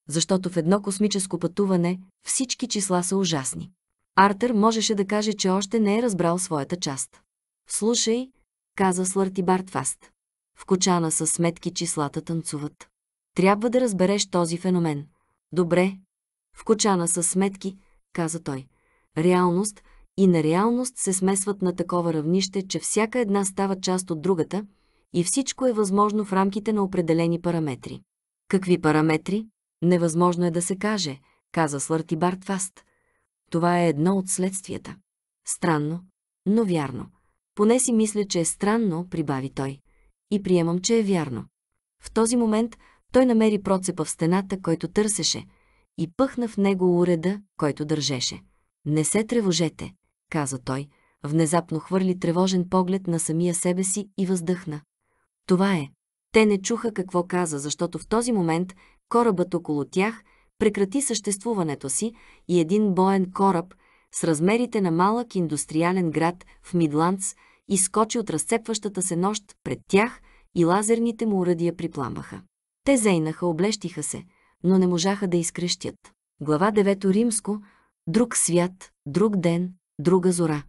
защото в едно космическо пътуване всички числа са ужасни. Артър можеше да каже, че още не е разбрал своята част. Слушай, каза Слартибарт Бартфаст. В кочана с сметки числата танцуват. Трябва да разбереш този феномен. Добре. В кочана са сметки, каза той. Реалност и нереалност се смесват на такова равнище, че всяка една става част от другата и всичко е възможно в рамките на определени параметри. Какви параметри? Невъзможно е да се каже, каза Слърти Бартфаст. Това е едно от следствията. Странно, но вярно. Поне си мисля, че е странно, прибави той. И приемам, че е вярно. В този момент той намери процепа в стената, който търсеше, и пъхна в него уреда, който държеше. «Не се тревожете», каза той, внезапно хвърли тревожен поглед на самия себе си и въздъхна. Това е. Те не чуха какво каза, защото в този момент корабът около тях прекрати съществуването си и един боен кораб с размерите на малък индустриален град в Мидландс изскочи от разцепващата се нощ пред тях и лазерните му уръдия припламваха. Те зейнаха, облещиха се, но не можаха да изкрещят. Глава 9 Римско Друг свят, друг ден, друга зора.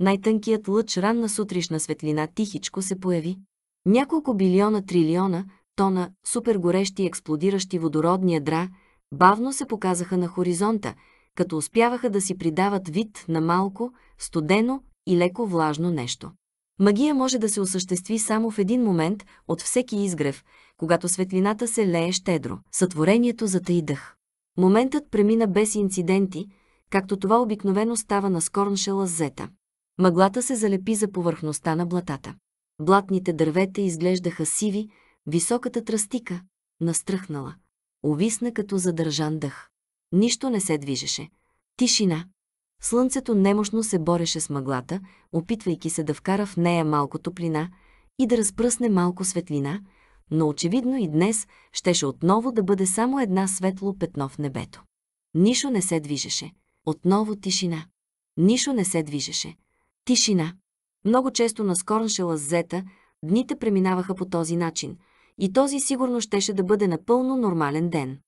Най-тънкият лъч ранна сутришна светлина тихичко се появи. Няколко билиона трилиона тона супергорещи експлодиращи водородни ядра бавно се показаха на хоризонта, като успяваха да си придават вид на малко, студено и леко влажно нещо. Магия може да се осъществи само в един момент от всеки изгрев – когато светлината се лее щедро. Сътворението затаи дъх. Моментът премина без инциденти, както това обикновено става на скорншела с зета. Мъглата се залепи за повърхността на блатата. Блатните дървета изглеждаха сиви, високата тръстика, настръхнала, увисна като задържан дъх. Нищо не се движеше. Тишина. Слънцето немощно се бореше с мъглата, опитвайки се да вкара в нея малко топлина и да разпръсне малко светлина, но очевидно и днес щеше отново да бъде само една светло петно в небето. Нищо не се движеше. Отново тишина. Нищо не се движеше. Тишина. Много често на Скорншела с Зета дните преминаваха по този начин и този сигурно щеше да бъде напълно нормален ден.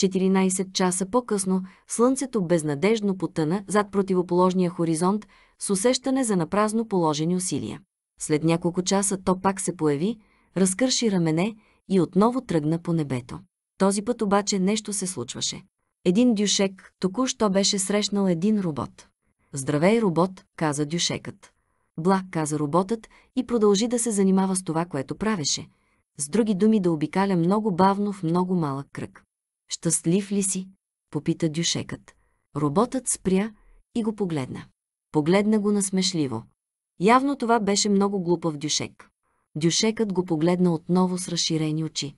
14 часа по-късно слънцето безнадежно потъна зад противоположния хоризонт с усещане за напразно положени усилия. След няколко часа то пак се появи, разкърши рамене и отново тръгна по небето. Този път обаче нещо се случваше. Един дюшек току-що беше срещнал един робот. Здравей, робот, каза дюшекът. Блак каза роботът и продължи да се занимава с това, което правеше. С други думи да обикаля много бавно в много малък кръг. Щастлив ли си? попита дюшекът. Роботът спря и го погледна. Погледна го насмешливо. Явно това беше много глупав дюшек. Дюшекът го погледна отново с разширени очи.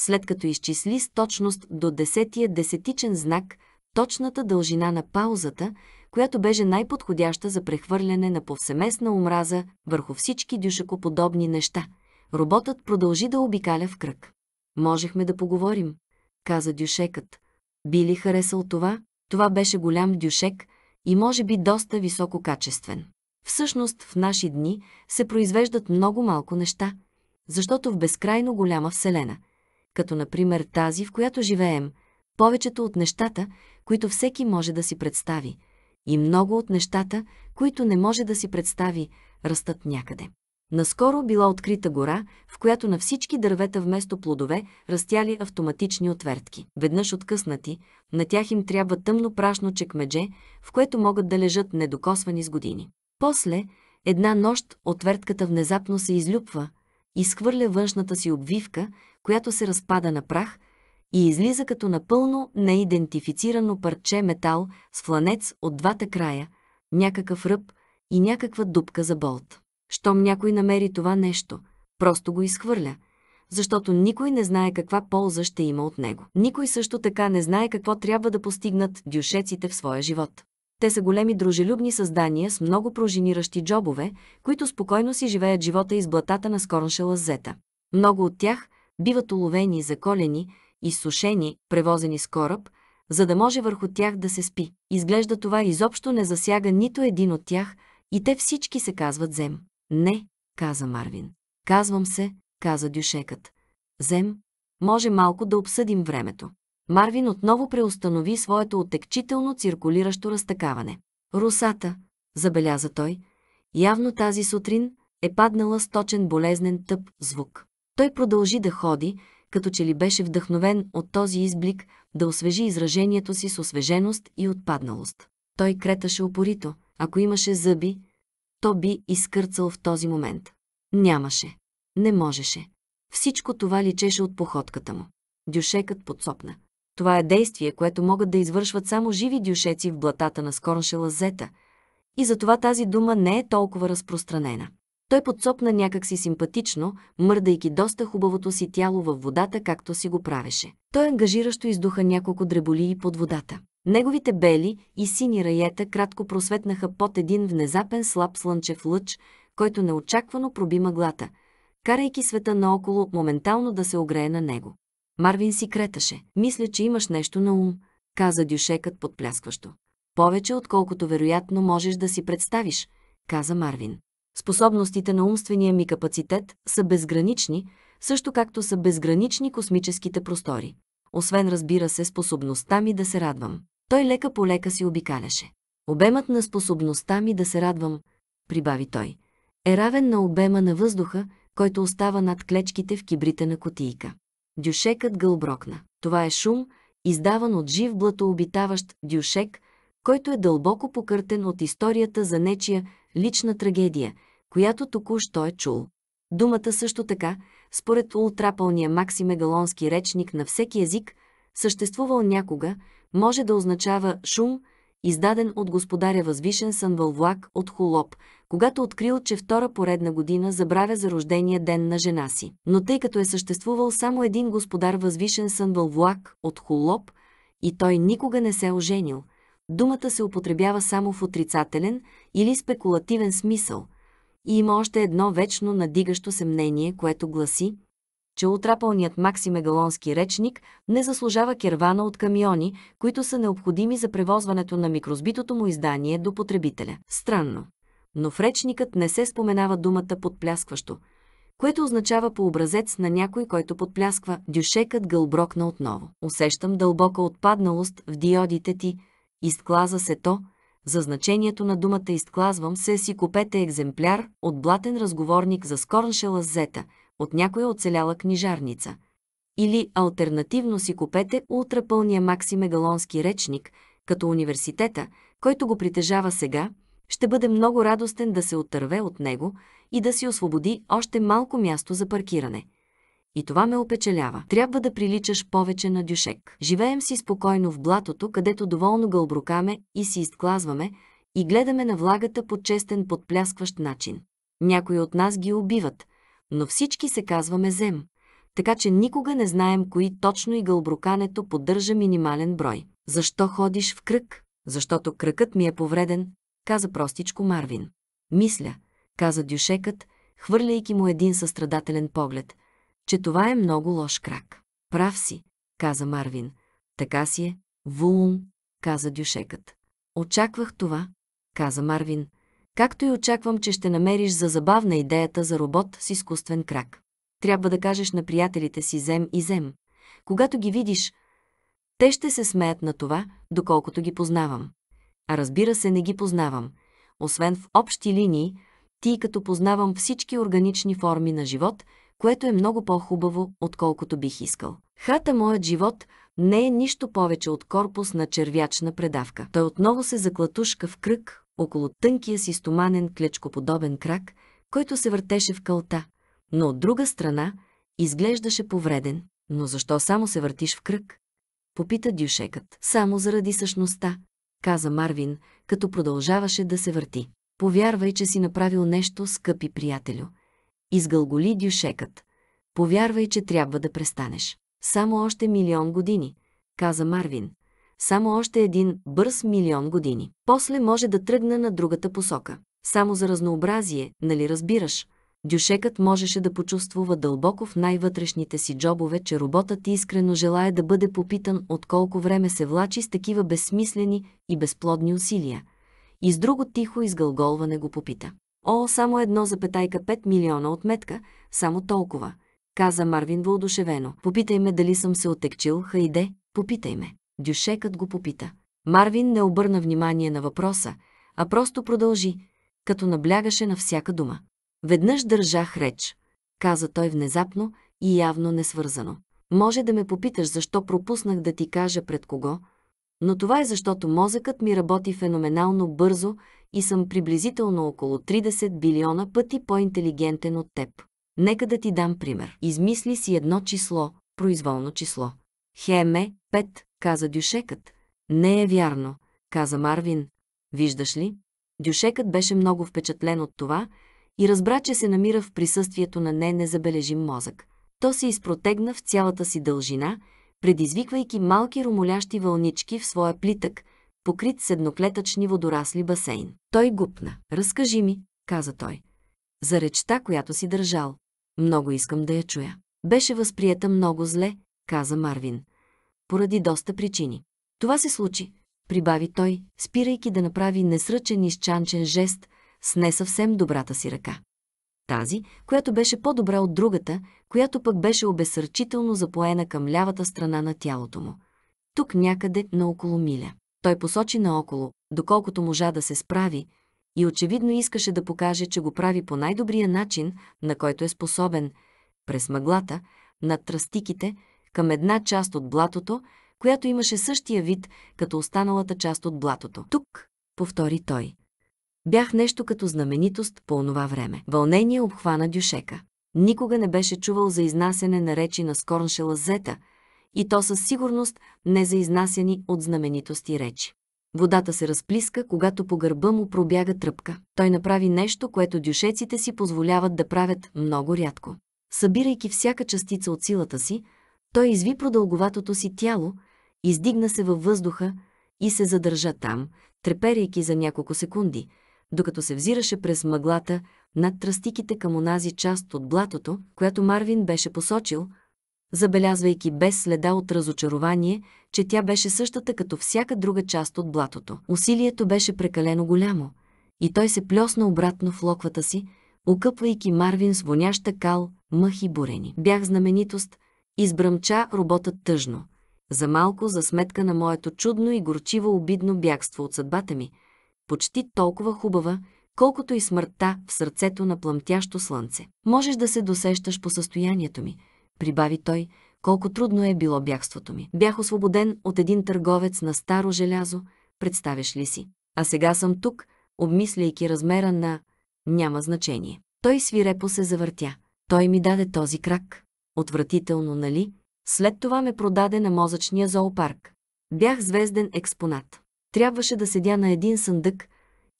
След като изчисли с точност до десетия десетичен знак точната дължина на паузата, която беше най-подходяща за прехвърляне на повсеместна омраза върху всички дюшекоподобни неща, роботът продължи да обикаля в кръг. Можехме да поговорим, каза дюшекът. Би ли харесал това? Това беше голям дюшек и може би доста висококачествен. Всъщност в наши дни се произвеждат много малко неща, защото в безкрайно голяма вселена, като например тази, в която живеем, повечето от нещата, които всеки може да си представи, и много от нещата, които не може да си представи, растат някъде. Наскоро била открита гора, в която на всички дървета вместо плодове растяли автоматични отвертки. Веднъж откъснати, на тях им трябва тъмно прашно чекмедже, в което могат да лежат недокосвани с години. После, една нощ отвертката внезапно се излюпва, изхвърля външната си обвивка, която се разпада на прах и излиза като напълно неидентифицирано парче метал с фланец от двата края, някакъв ръб и някаква дупка за болт. Щом някой намери това нещо, просто го изхвърля – защото никой не знае каква полза ще има от него. Никой също така не знае какво трябва да постигнат дюшеците в своя живот. Те са големи дружелюбни създания с много прожениращи джобове, които спокойно си живеят живота из блатата на скороншела зета. Много от тях биват уловени, заколени, изсушени, превозени с кораб, за да може върху тях да се спи. Изглежда това изобщо не засяга нито един от тях и те всички се казват Зем. Не, каза Марвин. Казвам се, каза дюшекът. Зем, може малко да обсъдим времето. Марвин отново преустанови своето отекчително циркулиращо разтакаване. Русата, забеляза той, явно тази сутрин е паднала с точен, болезнен тъп звук. Той продължи да ходи, като че ли беше вдъхновен от този изблик да освежи изражението си с освеженост и отпадналост. Той креташе опорито. Ако имаше зъби, то би изкърцал в този момент. Нямаше. Не можеше. Всичко това личеше от походката му. Дюшекът подсопна. Това е действие, което могат да извършват само живи дюшеци в блатата на скорошела зета, и затова тази дума не е толкова разпространена. Той подсопна някакси симпатично, мърдайки доста хубавото си тяло във водата, както си го правеше. Той ангажиращо издуха няколко дреболии под водата. Неговите бели и сини раета кратко просветнаха под един внезапен слаб слънчев лъч, който неочаквано проби мъглата, карайки света наоколо моментално да се огрее на него. Марвин си креташе. Мисля, че имаш нещо на ум, каза дюшекът подпляскващо. Повече, отколкото вероятно можеш да си представиш, каза Марвин. Способностите на умствения ми капацитет са безгранични, също както са безгранични космическите простори. Освен, разбира се, способността ми да се радвам. Той лека по лека си обикаляше. Обемът на способността ми да се радвам, прибави той, е равен на обема на въздуха, който остава над клечките в кибрите на котийка. Дюшекът гълброкна. Това е шум, издаван от жив блатообитаващ дюшек, който е дълбоко покъртен от историята за нечия лична трагедия, която току-що е чул. Думата също така, според ултрапълния максимегалонски речник на всеки език, съществувал някога, може да означава шум – издаден от господаря възвишен сън от Холоп, когато открил, че втора поредна година забравя за рождения ден на жена си. Но тъй като е съществувал само един господар възвишен сън от Холоп и той никога не се е оженил, думата се употребява само в отрицателен или спекулативен смисъл. И има още едно вечно надигащо се мнение, което гласи, че утрапълният мегалонски речник не заслужава кервана от камиони, които са необходими за превозването на микросбитото му издание до потребителя. Странно. Но в речникът не се споменава думата подпляскващо, което означава по образец на някой, който подплясква. Дюшекът гълброкна отново. Усещам дълбока отпадналост в диодите ти. Изклаза се то – за значението на думата изклазвам се е си купете екземпляр от блатен разговорник за Скорншела Зета – от някоя оцеляла книжарница. Или альтернативно си купете ултрапълния макси мегалонски речник, като университета, който го притежава сега, ще бъде много радостен да се отърве от него и да си освободи още малко място за паркиране. И това ме опечелява. Трябва да приличаш повече на дюшек. Живеем си спокойно в блатото, където доволно гълбрукаме и си изклазваме и гледаме на влагата по честен подпляскващ начин. Някои от нас ги убиват, но всички се казваме зем, така че никога не знаем кои точно и гълбрукането поддържа минимален брой. Защо ходиш в кръг? Защото кръкът ми е повреден, каза простичко Марвин. Мисля, каза дюшекът, хвърляйки му един състрадателен поглед, че това е много лош крак. Прав си, каза Марвин. Така си е. Вулун, каза дюшекът. Очаквах това, каза Марвин. Както и очаквам, че ще намериш за забавна идеята за робот с изкуствен крак. Трябва да кажеш на приятелите си зем и зем. Когато ги видиш, те ще се смеят на това, доколкото ги познавам. А разбира се, не ги познавам. Освен в общи линии, ти като познавам всички органични форми на живот, което е много по-хубаво, отколкото бих искал. Хата моят живот не е нищо повече от корпус на червячна предавка. Той отново се заклатушка в кръг, около тънкия си стоманен клечкоподобен крак, който се въртеше в кълта, но от друга страна изглеждаше повреден. Но защо само се въртиш в кръг? Попита дюшекът. Само заради същността, каза Марвин, като продължаваше да се върти. Повярвай, че си направил нещо, скъпи приятелю. Изгълголи дюшекът. Повярвай, че трябва да престанеш. Само още милион години, каза Марвин само още един бърз милион години. После може да тръгне на другата посока. Само за разнообразие, нали разбираш? Дюшекът можеше да почувствува дълбоко в най-вътрешните си джобове, че роботът искрено желая да бъде попитан от колко време се влачи с такива безсмислени и безплодни усилия. И с друго тихо изгълголване го попита. О, само едно запетайка 5 милиона отметка, само толкова, каза Марвин въодушевено. Попитай ме дали съм се отекчил, хайде, попитай ме. Дюшекът го попита. Марвин не обърна внимание на въпроса, а просто продължи, като наблягаше на всяка дума. Веднъж държах реч, каза той внезапно и явно несвързано. Може да ме попиташ защо пропуснах да ти кажа пред кого, но това е защото мозъкът ми работи феноменално бързо и съм приблизително около 30 билиона пъти по-интелигентен от теб. Нека да ти дам пример. Измисли си едно число, произволно число. Хеме каза дюшекът. Не е вярно, каза Марвин. Виждаш ли? Дюшекът беше много впечатлен от това и разбра, че се намира в присъствието на не незабележим мозък. То се изпротегна в цялата си дължина, предизвиквайки малки ромолящи вълнички в своя плитък, покрит с едноклетъчни водорасли басейн. Той гупна. «Разкажи ми», каза той, за речта, която си държал. Много искам да я чуя. Беше възприета много зле, каза Марвин поради доста причини. Това се случи, прибави той, спирайки да направи несръчен и изчанчен жест с не съвсем добрата си ръка. Тази, която беше по-добра от другата, която пък беше обесърчително запоена към лявата страна на тялото му. Тук някъде наоколо миля. Той посочи наоколо, доколкото можа да се справи, и очевидно искаше да покаже, че го прави по най-добрия начин, на който е способен, през мъглата, над тръстиките, към една част от блатото, която имаше същия вид, като останалата част от блатото. Тук, повтори той. Бях нещо като знаменитост по онова време. Вълнение обхвана Дюшека. Никога не беше чувал за изнасяне на речи на Скорншела Зета, и то със сигурност не за изнасяни от знаменитости речи. Водата се разплиска, когато по гърба му пробяга тръпка. Той направи нещо, което дюшеците си позволяват да правят много рядко. Събирайки всяка частица от силата си, той изви продълговатото си тяло, издигна се във въздуха и се задържа там, треперейки за няколко секунди, докато се взираше през мъглата над тръстиките към онази част от блатото, която Марвин беше посочил, забелязвайки без следа от разочарование, че тя беше същата като всяка друга част от блатото. Усилието беше прекалено голямо и той се плесна обратно в локвата си, окъпвайки Марвин с воняща кал, мъх и бурени. Бях знаменитост, Избръмча роботът тъжно. За малко, за сметка на моето чудно и горчиво обидно бягство от съдбата ми, почти толкова хубава, колкото и смъртта в сърцето на пламтящо слънце. Можеш да се досещаш по състоянието ми, прибави той, колко трудно е било бягството ми. Бях освободен от един търговец на старо желязо, представяш ли си? А сега съм тук, обмисляйки размера на... Няма значение. Той свирепо се завъртя. Той ми даде този крак. Отвратително, нали? След това ме продаде на мозъчния зоопарк. Бях звезден експонат. Трябваше да седя на един съндък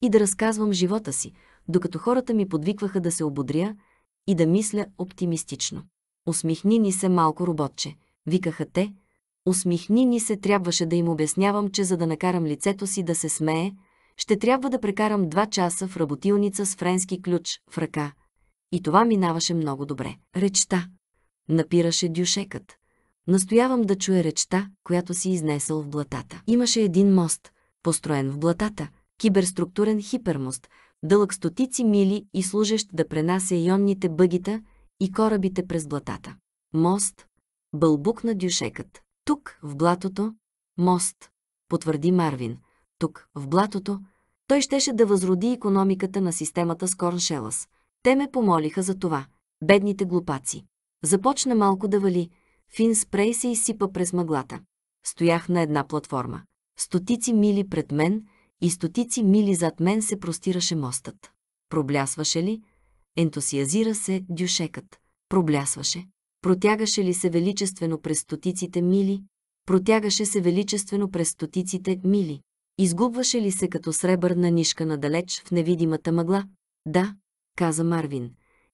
и да разказвам живота си, докато хората ми подвикваха да се ободря и да мисля оптимистично. Усмихни ни се малко роботче, викаха те. Усмихни ни се трябваше да им обяснявам, че за да накарам лицето си да се смее, ще трябва да прекарам два часа в работилница с френски ключ в ръка. И това минаваше много добре. Речта. Напираше дюшекът. Настоявам да чуя речта, която си изнесъл в блатата. Имаше един мост, построен в блатата, киберструктурен хипермост, дълъг стотици мили и служещ да пренася ионните бъгита и корабите през блатата. Мост, бълбук на дюшекът. Тук, в блатото, мост, потвърди Марвин. Тук, в блатото, той щеше да възроди економиката на системата с Корншелас. Те ме помолиха за това, бедните глупаци. Започна малко да вали. Фин спрей се изсипа през мъглата. Стоях на една платформа. Стотици мили пред мен и стотици мили зад мен се простираше мостът. Проблясваше ли? Ентусиазира се дюшекът. Проблясваше. Протягаше ли се величествено през стотиците мили? Протягаше се величествено през стотиците мили. Изгубваше ли се като сребърна нишка надалеч в невидимата мъгла? Да, каза Марвин.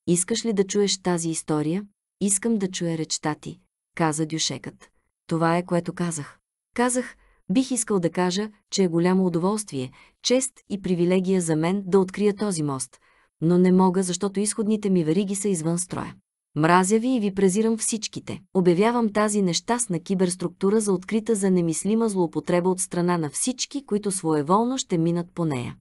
Искаш ли да чуеш тази история? Искам да чуя речта ти, каза дюшекът. Това е което казах. Казах, бих искал да кажа, че е голямо удоволствие, чест и привилегия за мен да открия този мост, но не мога, защото изходните ми вериги са извън строя. Мразя ви и ви презирам всичките. Обявявам тази нещастна киберструктура за открита за немислима злоупотреба от страна на всички, които своеволно ще минат по нея.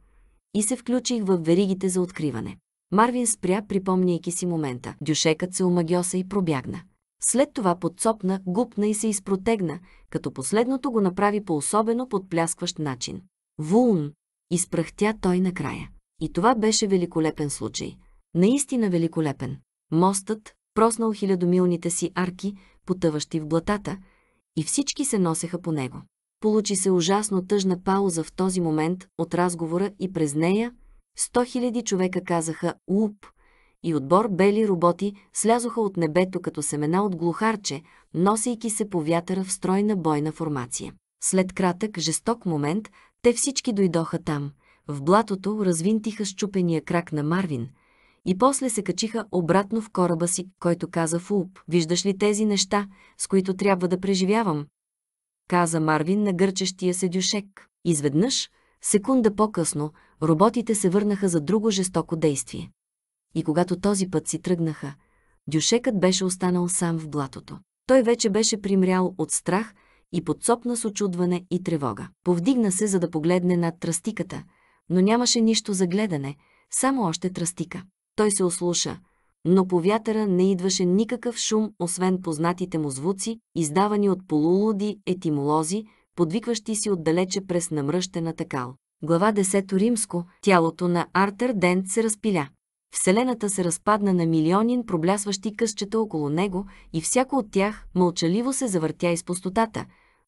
И се включих в веригите за откриване. Марвин спря, припомняйки си момента. Дюшекът се омагьоса и пробягна. След това подцопна, гупна и се изпротегна, като последното го направи по особено подпляскващ начин. Вулн! изпрахтя той накрая. И това беше великолепен случай. Наистина великолепен. Мостът, проснал хилядомилните си арки, потъващи в блатата, и всички се носеха по него. Получи се ужасно тъжна пауза в този момент от разговора и през нея – Сто хиляди човека казаха «Уп!» и отбор бели роботи слязоха от небето като семена от глухарче, носейки се по вятъра в стройна бойна формация. След кратък, жесток момент, те всички дойдоха там. В блатото развинтиха щупения крак на Марвин и после се качиха обратно в кораба си, който каза Фулп. «Виждаш ли тези неща, с които трябва да преживявам?» каза Марвин на гърчещия се дюшек. Изведнъж, секунда по-късно, роботите се върнаха за друго жестоко действие. И когато този път си тръгнаха, дюшекът беше останал сам в блатото. Той вече беше примрял от страх и подсопна с очудване и тревога. Повдигна се, за да погледне над тръстиката, но нямаше нищо за гледане, само още тръстика. Той се ослуша, но по вятъра не идваше никакъв шум, освен познатите му звуци, издавани от полулуди етимолози, подвикващи си отдалече през намръщената кал. Глава 10 Римско, тялото на Артер Дент се разпиля. Вселената се разпадна на милионин проблясващи късчета около него и всяко от тях мълчаливо се завъртя из пустотата,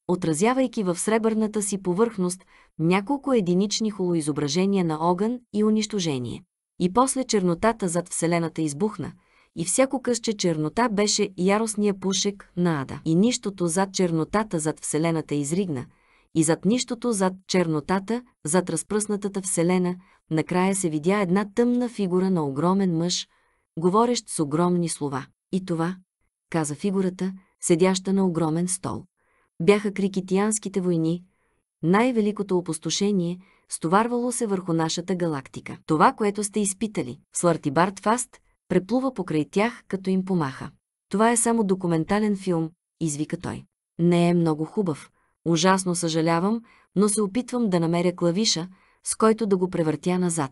отразявайки в сребърната си повърхност няколко единични холоизображения на огън и унищожение. И после чернотата зад Вселената избухна, и всяко късче чернота беше яростния пушек на ада. И нищото зад чернотата зад Вселената изригна – и зад нищото, зад чернотата, зад разпръснатата вселена, накрая се видя една тъмна фигура на огромен мъж, говорещ с огромни слова. И това, каза фигурата, седяща на огромен стол. Бяха крикитианските войни, най-великото опустошение, стоварвало се върху нашата галактика. Това, което сте изпитали, Барт Фаст преплува покрай тях, като им помаха. Това е само документален филм, извика той. Не е много хубав, Ужасно съжалявам, но се опитвам да намеря клавиша, с който да го превъртя назад.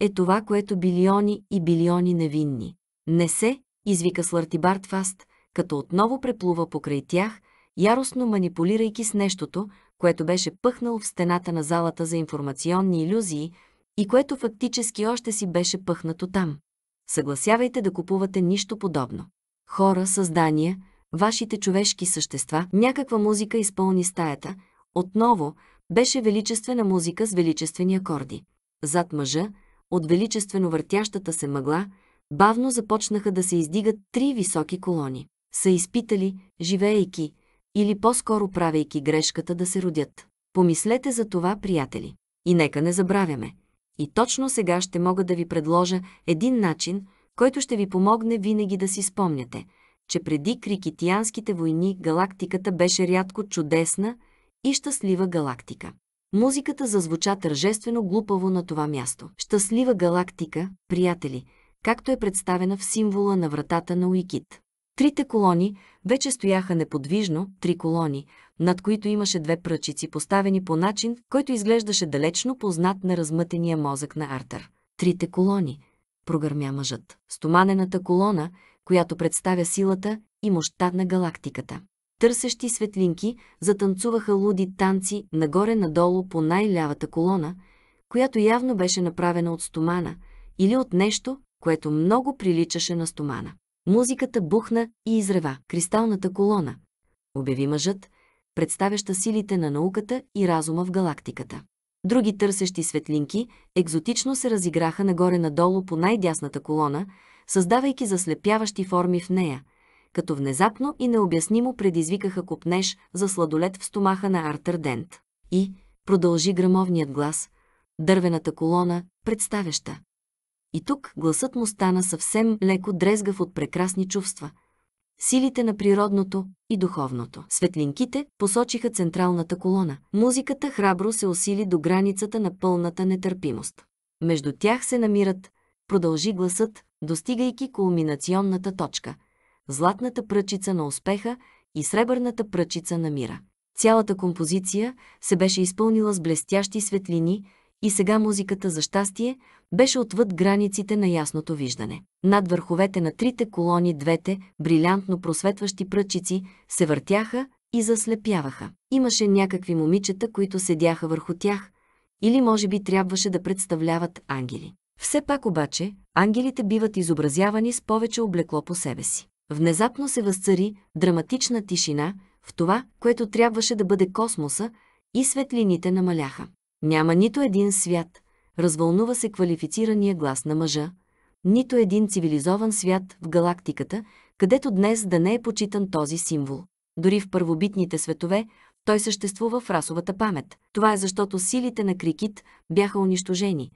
Е това, което билиони и билиони невинни. Не се, извика Слартибард Фаст, като отново преплува покрай тях, яростно манипулирайки с нещото, което беше пъхнал в стената на залата за информационни иллюзии и което фактически още си беше пъхнато там. Съгласявайте да купувате нищо подобно. Хора, създания, вашите човешки същества, някаква музика изпълни стаята. Отново беше величествена музика с величествени акорди. Зад мъжа, от величествено въртящата се мъгла, бавно започнаха да се издигат три високи колони. Са изпитали, живеейки, или по-скоро правейки грешката да се родят. Помислете за това, приятели. И нека не забравяме. И точно сега ще мога да ви предложа един начин, който ще ви помогне винаги да си спомняте – че преди крикитианските войни галактиката беше рядко чудесна и щастлива галактика. Музиката зазвуча тържествено глупаво на това място. Щастлива галактика, приятели, както е представена в символа на вратата на Уикит. Трите колони вече стояха неподвижно, три колони, над които имаше две пръчици, поставени по начин, който изглеждаше далечно познат на размътения мозък на Артър. Трите колони, прогърмя мъжът. Стоманената колона – която представя силата и мощта на галактиката. Търсещи светлинки затанцуваха луди танци нагоре-надолу по най-лявата колона, която явно беше направена от стомана или от нещо, което много приличаше на стомана. Музиката бухна и изрева кристалната колона, обяви мъжът, представяща силите на науката и разума в галактиката. Други търсещи светлинки екзотично се разиграха нагоре-надолу по най-дясната колона, създавайки заслепяващи форми в нея, като внезапно и необяснимо предизвикаха копнеж за сладолет в стомаха на Артер Дент. И, продължи грамовният глас, дървената колона, представяща. И тук гласът му стана съвсем леко дрезгав от прекрасни чувства. Силите на природното и духовното. Светлинките посочиха централната колона. Музиката храбро се усили до границата на пълната нетърпимост. Между тях се намират продължи гласът, достигайки кулминационната точка – златната пръчица на успеха и сребърната пръчица на мира. Цялата композиция се беше изпълнила с блестящи светлини и сега музиката за щастие беше отвъд границите на ясното виждане. Над върховете на трите колони двете брилянтно просветващи пръчици се въртяха и заслепяваха. Имаше някакви момичета, които седяха върху тях, или може би трябваше да представляват ангели. Все пак обаче, ангелите биват изобразявани с повече облекло по себе си. Внезапно се възцари драматична тишина в това, което трябваше да бъде космоса, и светлините намаляха. Няма нито един свят, развълнува се квалифицирания глас на мъжа, нито един цивилизован свят в галактиката, където днес да не е почитан този символ. Дори в първобитните светове той съществува в расовата памет. Това е защото силите на Крикит бяха унищожени,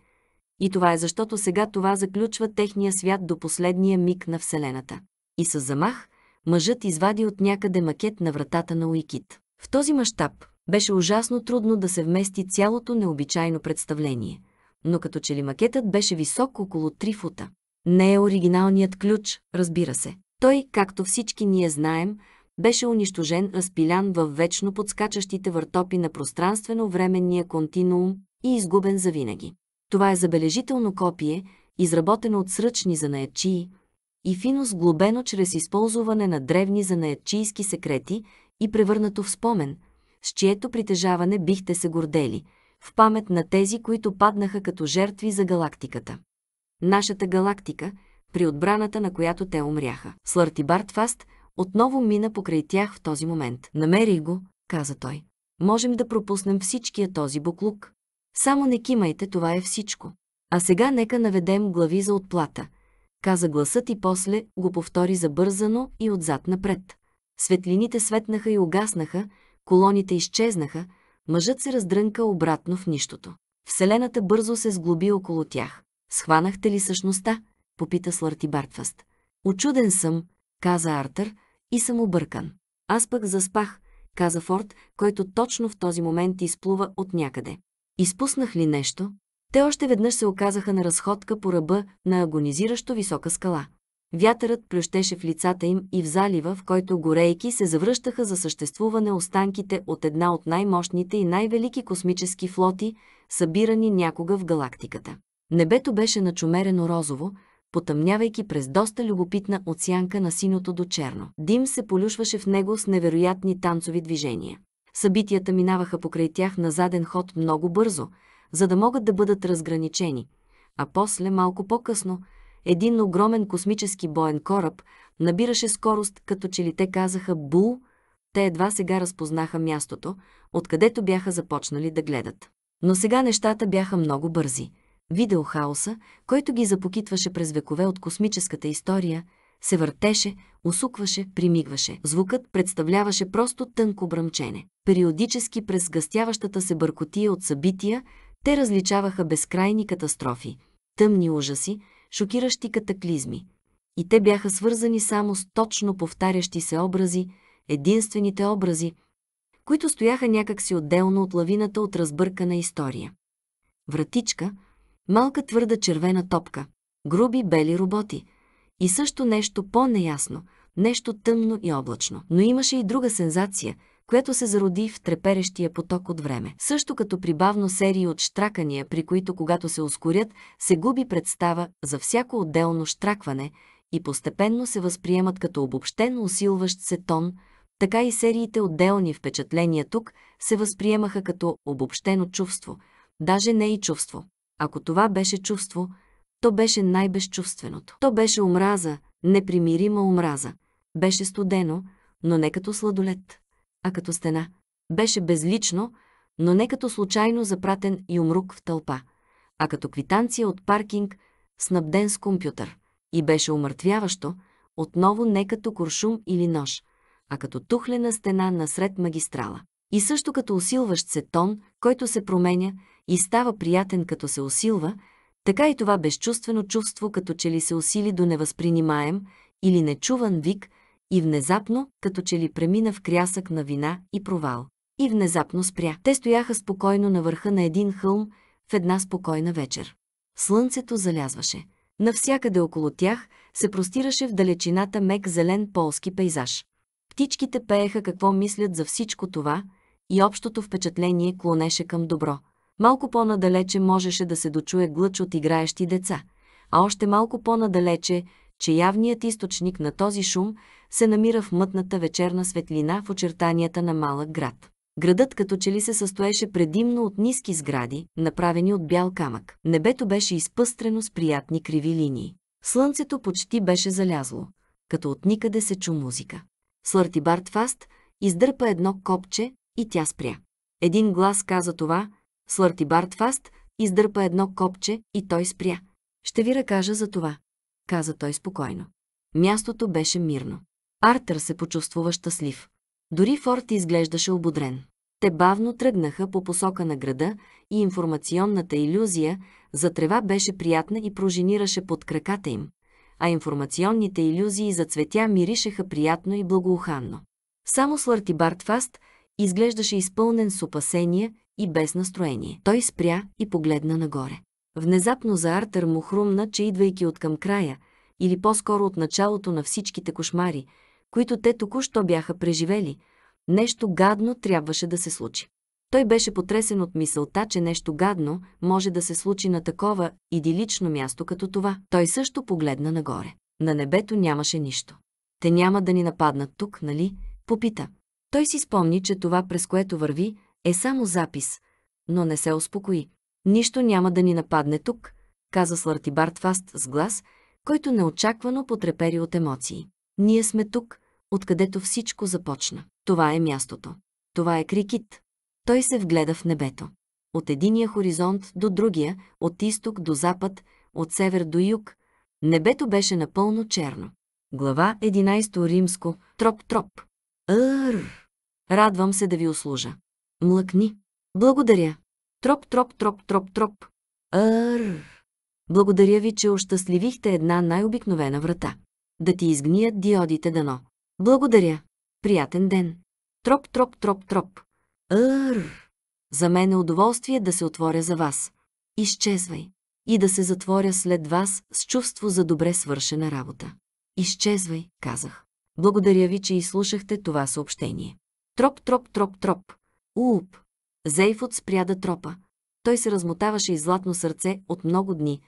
и това е защото сега това заключва техния свят до последния миг на Вселената. И с замах, мъжът извади от някъде макет на вратата на Уикит. В този мащаб беше ужасно трудно да се вмести цялото необичайно представление, но като че ли макетът беше висок около 3 фута. Не е оригиналният ключ, разбира се. Той, както всички ние знаем, беше унищожен, разпилян в вечно подскачащите въртопи на пространствено-временния континуум и изгубен завинаги. Това е забележително копие, изработено от сръчни занаятчии и фино сглобено чрез използване на древни занаятчийски секрети и превърнато в спомен, с чието притежаване бихте се гордели, в памет на тези, които паднаха като жертви за галактиката. Нашата галактика, при отбраната на която те умряха. Слърти Бартфаст отново мина покрай тях в този момент. Намери го, каза той. Можем да пропуснем всичкия този буклук. Само не кимайте, това е всичко. А сега нека наведем глави за отплата, каза гласът и после го повтори забързано и отзад напред. Светлините светнаха и угаснаха, колоните изчезнаха, мъжът се раздрънка обратно в нищото. Вселената бързо се сглоби около тях. Схванахте ли същността? попита Сларти Бартфаст. Очуден съм, каза Артър, и съм объркан. Аз пък заспах, каза Форд, който точно в този момент изплува от някъде. Изпуснах ли нещо? Те още веднъж се оказаха на разходка по ръба на агонизиращо висока скала. Вятърът плющеше в лицата им и в залива, в който горейки се завръщаха за съществуване останките от една от най-мощните и най-велики космически флоти, събирани някога в галактиката. Небето беше начумерено розово, потъмнявайки през доста любопитна оцянка на синото до черно. Дим се полюшваше в него с невероятни танцови движения. Събитията минаваха покрай тях на заден ход много бързо, за да могат да бъдат разграничени. А после, малко по-късно, един огромен космически боен кораб набираше скорост, като че ли те казаха Бул? те едва сега разпознаха мястото, откъдето бяха започнали да гледат. Но сега нещата бяха много бързи. Видеохаоса, който ги запокитваше през векове от космическата история, се въртеше, усукваше, примигваше. Звукът представляваше просто тънко бръмчене. Периодически през гъстяващата се бъркотия от събития, те различаваха безкрайни катастрофи, тъмни ужаси, шокиращи катаклизми. И те бяха свързани само с точно повтарящи се образи, единствените образи, които стояха някакси отделно от лавината от разбъркана история. Вратичка, малка твърда червена топка, груби бели роботи, и също нещо по-неясно, нещо тъмно и облачно. Но имаше и друга сензация, която се зароди в треперещия поток от време. Също като прибавно серии от штракания, при които когато се ускорят, се губи представа за всяко отделно штракване и постепенно се възприемат като обобщен усилващ се тон, така и сериите отделни впечатления тук се възприемаха като обобщено чувство, даже не и чувство. Ако това беше чувство – то беше най-безчувственото. То беше омраза, непримирима омраза. Беше студено, но не като сладолет, а като стена. Беше безлично, но не като случайно запратен и умрук в тълпа, а като квитанция от паркинг, снабден с компютър. И беше умъртвяващо, отново не като куршум или нож, а като тухлена стена насред магистрала. И също като усилващ се тон, който се променя и става приятен като се усилва – така и това безчувствено чувство като че ли се усили до невъзпринимаем или нечуван вик и внезапно, като че ли премина в крясък на вина и провал. И внезапно спря. Те стояха спокойно на върха на един хълм в една спокойна вечер. Слънцето залязваше. Навсякъде около тях се простираше в далечината мек зелен полски пейзаж. Птичките пееха какво мислят за всичко това и общото впечатление клонеше към добро – Малко по-надалече можеше да се дочуе глъч от играещи деца, а още малко по-надалече, че явният източник на този шум се намира в мътната вечерна светлина в очертанията на малък град. Градът като че ли се състоеше предимно от ниски сгради, направени от бял камък. Небето беше изпъстрено с приятни криви линии. Слънцето почти беше залязло, като от никъде се чу музика. Слърти Барт Фаст издърпа едно копче и тя спря. Един глас каза това, Слърти Бартфаст издърпа едно копче и той спря. Ще ви ръкажа за това, каза той спокойно. Мястото беше мирно. Артър се почувствува щастлив. Дори Форт изглеждаше ободрен. Те бавно тръгнаха по посока на града и информационната иллюзия за трева беше приятна и прожинираше под краката им, а информационните иллюзии за цветя миришеха приятно и благоуханно. Само Слърти Бартфаст изглеждаше изпълнен с опасения и без настроение. Той спря и погледна нагоре. Внезапно за Артер му хрумна, че идвайки от към края, или по-скоро от началото на всичките кошмари, които те току-що бяха преживели, нещо гадно трябваше да се случи. Той беше потресен от мисълта, че нещо гадно може да се случи на такова идилично място като това. Той също погледна нагоре. На небето нямаше нищо. Те няма да ни нападнат тук, нали? Попита. Той си спомни, че това, през което върви, е само запис, но не се успокои. Нищо няма да ни нападне тук, каза сларти Бартфаст с глас, който неочаквано потрепери от емоции. Ние сме тук, откъдето всичко започна. Това е мястото. Това е крикит. Той се вгледа в небето. От единия хоризонт до другия, от изток до запад, от север до юг, небето беше напълно черно. Глава 11 римско. Троп-троп. Ър! Радвам се да ви услужа. Млъкни. Благодаря. Троп, троп, троп, троп, троп. Ар. Благодаря ви, че ощастливихте една най-обикновена врата. Да ти изгният диодите дано. Благодаря. Приятен ден. Троп, троп, троп, троп. Ар. За мен е удоволствие да се отворя за вас. Изчезвай. И да се затворя след вас с чувство за добре свършена работа. Изчезвай, казах. Благодаря ви, че изслушахте това съобщение. Троп, троп, троп, троп. Уп! Зейфот спря да тропа. Той се размотаваше и златно сърце от много дни.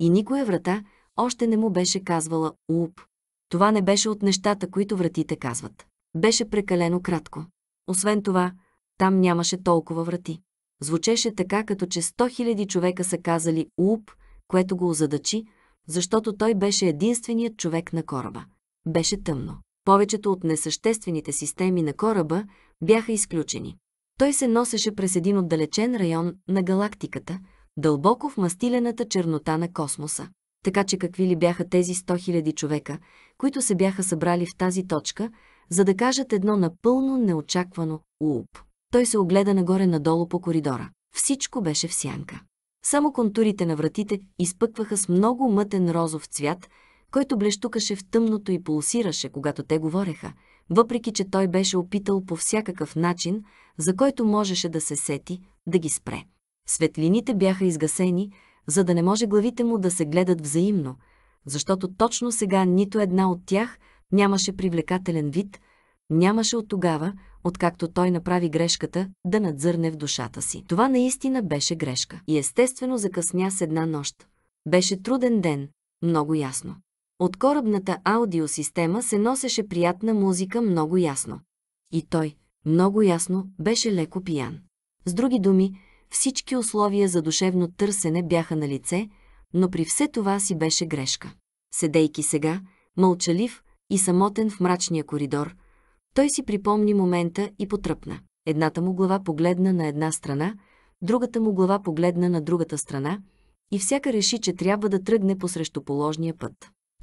И никоя врата още не му беше казвала «Уп». Това не беше от нещата, които вратите казват. Беше прекалено кратко. Освен това, там нямаше толкова врати. Звучеше така, като че сто хиляди човека са казали «Уп», което го озадачи, защото той беше единственият човек на кораба. Беше тъмно. Повечето от несъществените системи на кораба бяха изключени. Той се носеше през един отдалечен район на галактиката, дълбоко в мастилената чернота на космоса. Така че какви ли бяха тези 100 000 човека, които се бяха събрали в тази точка, за да кажат едно напълно неочаквано «Уп». Той се огледа нагоре-надолу по коридора. Всичко беше в сянка. Само контурите на вратите изпъкваха с много мътен розов цвят, който блещукаше в тъмното и пулсираше, когато те говореха – въпреки че той беше опитал по всякакъв начин, за който можеше да се сети, да ги спре. Светлините бяха изгасени, за да не може главите му да се гледат взаимно, защото точно сега нито една от тях нямаше привлекателен вид, нямаше от тогава, откакто той направи грешката, да надзърне в душата си. Това наистина беше грешка. И естествено закъсня с една нощ. Беше труден ден, много ясно. От корабната аудиосистема се носеше приятна музика много ясно. И той, много ясно, беше леко пиян. С други думи, всички условия за душевно търсене бяха на лице, но при все това си беше грешка. Седейки сега, мълчалив и самотен в мрачния коридор, той си припомни момента и потръпна. Едната му глава погледна на една страна, другата му глава погледна на другата страна и всяка реши, че трябва да тръгне посрещу положния път.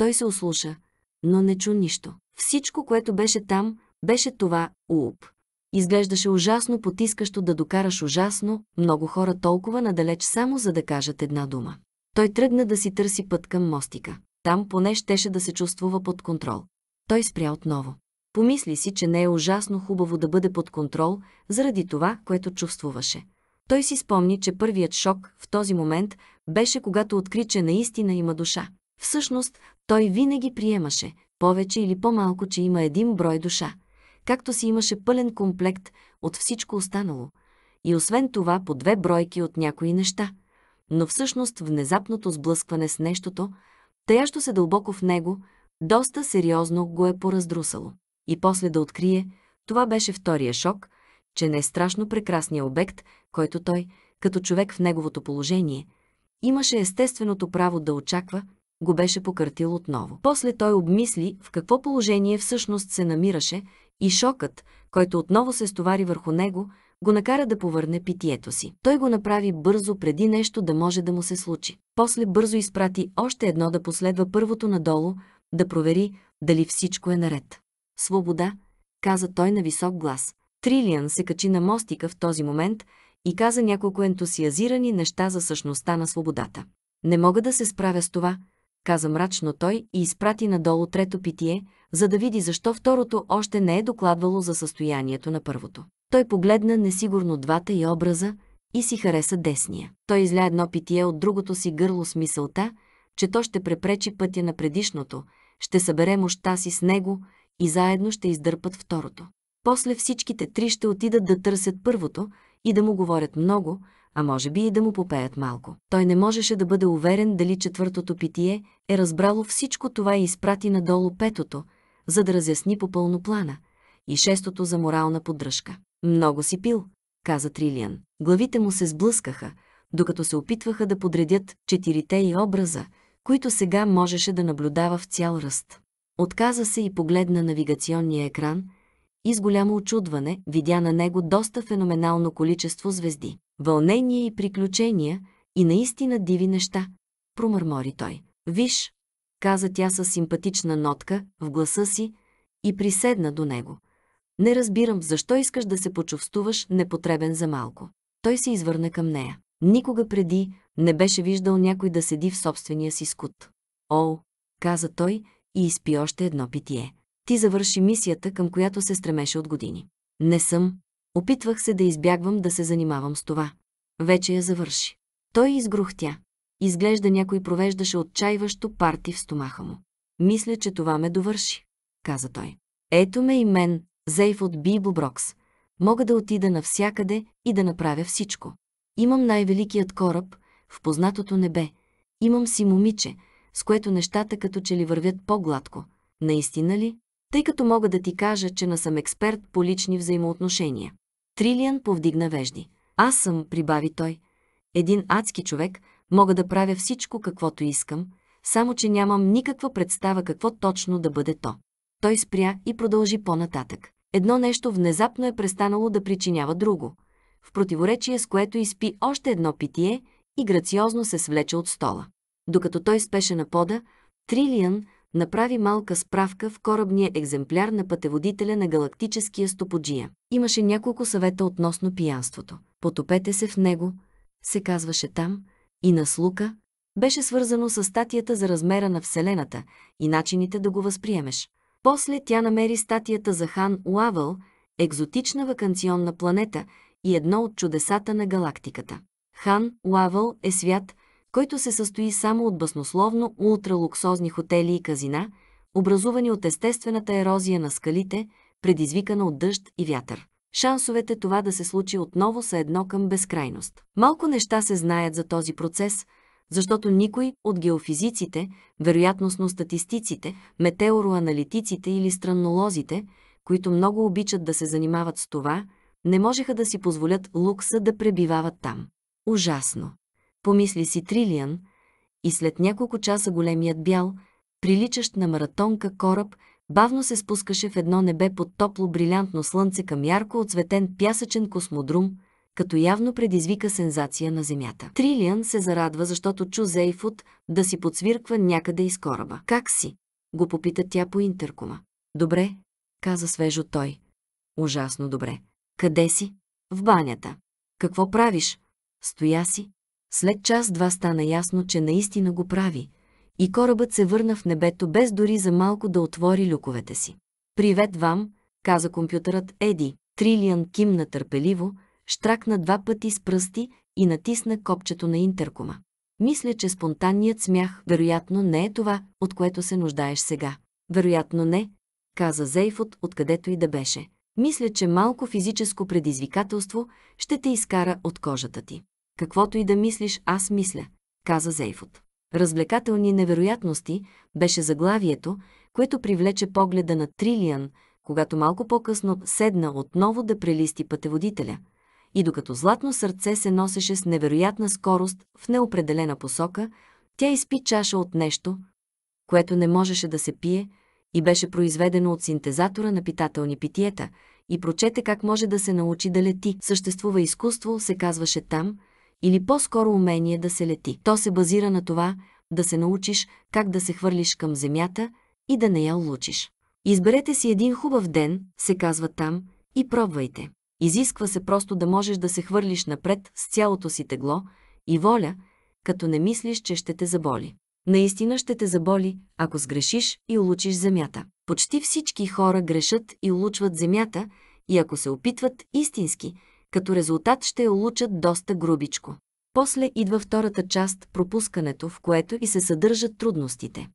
Той се услуша, но не чу нищо. Всичко, което беше там, беше това уп. Изглеждаше ужасно потискащо да докараш ужасно много хора толкова надалеч само за да кажат една дума. Той тръгна да си търси път към мостика. Там поне щеше да се чувствува под контрол. Той спря отново. Помисли си, че не е ужасно хубаво да бъде под контрол заради това, което чувствуваше. Той си спомни, че първият шок в този момент беше когато откри, че наистина има душа. Всъщност, той винаги приемаше, повече или по-малко, че има един брой душа, както си имаше пълен комплект от всичко останало, и освен това по две бройки от някои неща, но всъщност внезапното сблъскване с нещото, таящо се дълбоко в него, доста сериозно го е пораздрусало. И после да открие, това беше втория шок, че не е страшно прекрасният обект, който той, като човек в неговото положение, имаше естественото право да очаква, го беше покъртил отново. После той обмисли в какво положение всъщност се намираше и шокът, който отново се стовари върху него, го накара да повърне питието си. Той го направи бързо преди нещо да може да му се случи. После бързо изпрати още едно да последва първото надолу, да провери дали всичко е наред. Свобода, каза той на висок глас. Трилиан се качи на мостика в този момент и каза няколко ентусиазирани неща за същността на свободата. Не мога да се справя с това, каза мрачно той и изпрати надолу трето питие, за да види защо второто още не е докладвало за състоянието на първото. Той погледна несигурно двата и образа и си хареса десния. Той изля едно питие от другото си гърло с мисълта, че то ще препречи пътя на предишното, ще събере мощта си с него и заедно ще издърпат второто. После всичките три ще отидат да търсят първото и да му говорят много, а може би и да му попеят малко. Той не можеше да бъде уверен дали четвъртото питие е разбрало всичко това и изпрати надолу петото, за да разясни по пълно плана, и шестото за морална поддръжка. Много си пил, каза Трилиан. Главите му се сблъскаха, докато се опитваха да подредят четирите и образа, които сега можеше да наблюдава в цял ръст. Отказа се и погледна навигационния екран и с голямо очудване видя на него доста феноменално количество звезди вълнения и приключения и наистина диви неща, промърмори той. Виж, каза тя със симпатична нотка в гласа си и приседна до него. Не разбирам защо искаш да се почувствуваш непотребен за малко. Той се извърна към нея. Никога преди не беше виждал някой да седи в собствения си скут. О, каза той и изпи още едно питие. Ти завърши мисията, към която се стремеше от години. Не съм, Опитвах се да избягвам да се занимавам с това. Вече я завърши. Той изгрухтя. Изглежда някой провеждаше отчаиващо парти в стомаха му. Мисля, че това ме довърши, каза той. Ето ме и мен, Зейф от Бибо Брокс. Мога да отида навсякъде и да направя всичко. Имам най-великият кораб в познатото небе. Имам си момиче, с което нещата като че ли вървят по-гладко. Наистина ли? Тъй като мога да ти кажа, че не съм експерт по лични взаимоотношения. Трилиан повдигна вежди. Аз съм, прибави той, един адски човек, мога да правя всичко каквото искам, само че нямам никаква представа какво точно да бъде то. Той спря и продължи по-нататък. Едно нещо внезапно е престанало да причинява друго, в противоречие с което изпи още едно питие и грациозно се свлече от стола. Докато той спеше на пода, Трилиан направи малка справка в корабния екземпляр на пътеводителя на галактическия стоподжия. Имаше няколко съвета относно пиянството. Потопете се в него, се казваше там, и на слука, беше свързано с статията за размера на Вселената и начините да го възприемеш. После тя намери статията за Хан Уавъл, екзотична вакансионна планета и едно от чудесата на галактиката. Хан Уавъл е свят – който се състои само от баснословно ултралуксозни хотели и казина, образувани от естествената ерозия на скалите, предизвикана от дъжд и вятър. Шансовете това да се случи отново са едно към безкрайност. Малко неща се знаят за този процес, защото никой от геофизиците, вероятностно статистиците, метеороаналитиците или страннолозите, които много обичат да се занимават с това, не можеха да си позволят лукса да пребивават там. Ужасно! помисли си Трилиан, и след няколко часа големият бял, приличащ на маратонка кораб, бавно се спускаше в едно небе под топло брилянтно слънце към ярко оцветен пясъчен космодрум, като явно предизвика сензация на Земята. Трилиан се зарадва, защото чу Зейфуд да си подсвирква някъде из кораба. «Как си?» го попита тя по интеркома. «Добре», каза свежо той. «Ужасно добре. Къде си?» «В банята». «Какво правиш?» «Стоя си». След час-два стана ясно, че наистина го прави, и корабът се върна в небето без дори за малко да отвори люковете си. «Привет вам», каза компютърът Еди. Трилиан кимна търпеливо, штракна два пъти с пръсти и натисна копчето на интеркома. Мисля, че спонтанният смях вероятно не е това, от което се нуждаеш сега. Вероятно не, каза Зейфот, откъдето и да беше. Мисля, че малко физическо предизвикателство ще те изкара от кожата ти. Каквото и да мислиш, аз мисля, каза Зейфот. Развлекателни невероятности беше заглавието, което привлече погледа на Трилиан, когато малко по-късно седна отново да прелисти пътеводителя. И докато златно сърце се носеше с невероятна скорост в неопределена посока, тя изпи чаша от нещо, което не можеше да се пие и беше произведено от синтезатора на питателни питиета и прочете как може да се научи да лети. Съществува изкуство, се казваше там – или по-скоро умение да се лети. То се базира на това да се научиш как да се хвърлиш към земята и да не я улучиш. Изберете си един хубав ден, се казва там, и пробвайте. Изисква се просто да можеш да се хвърлиш напред с цялото си тегло и воля, като не мислиш, че ще те заболи. Наистина ще те заболи, ако сгрешиш и улучиш земята. Почти всички хора грешат и улучват земята, и ако се опитват истински – като резултат ще я улучат доста грубичко. После идва втората част – пропускането, в което и се съдържат трудностите.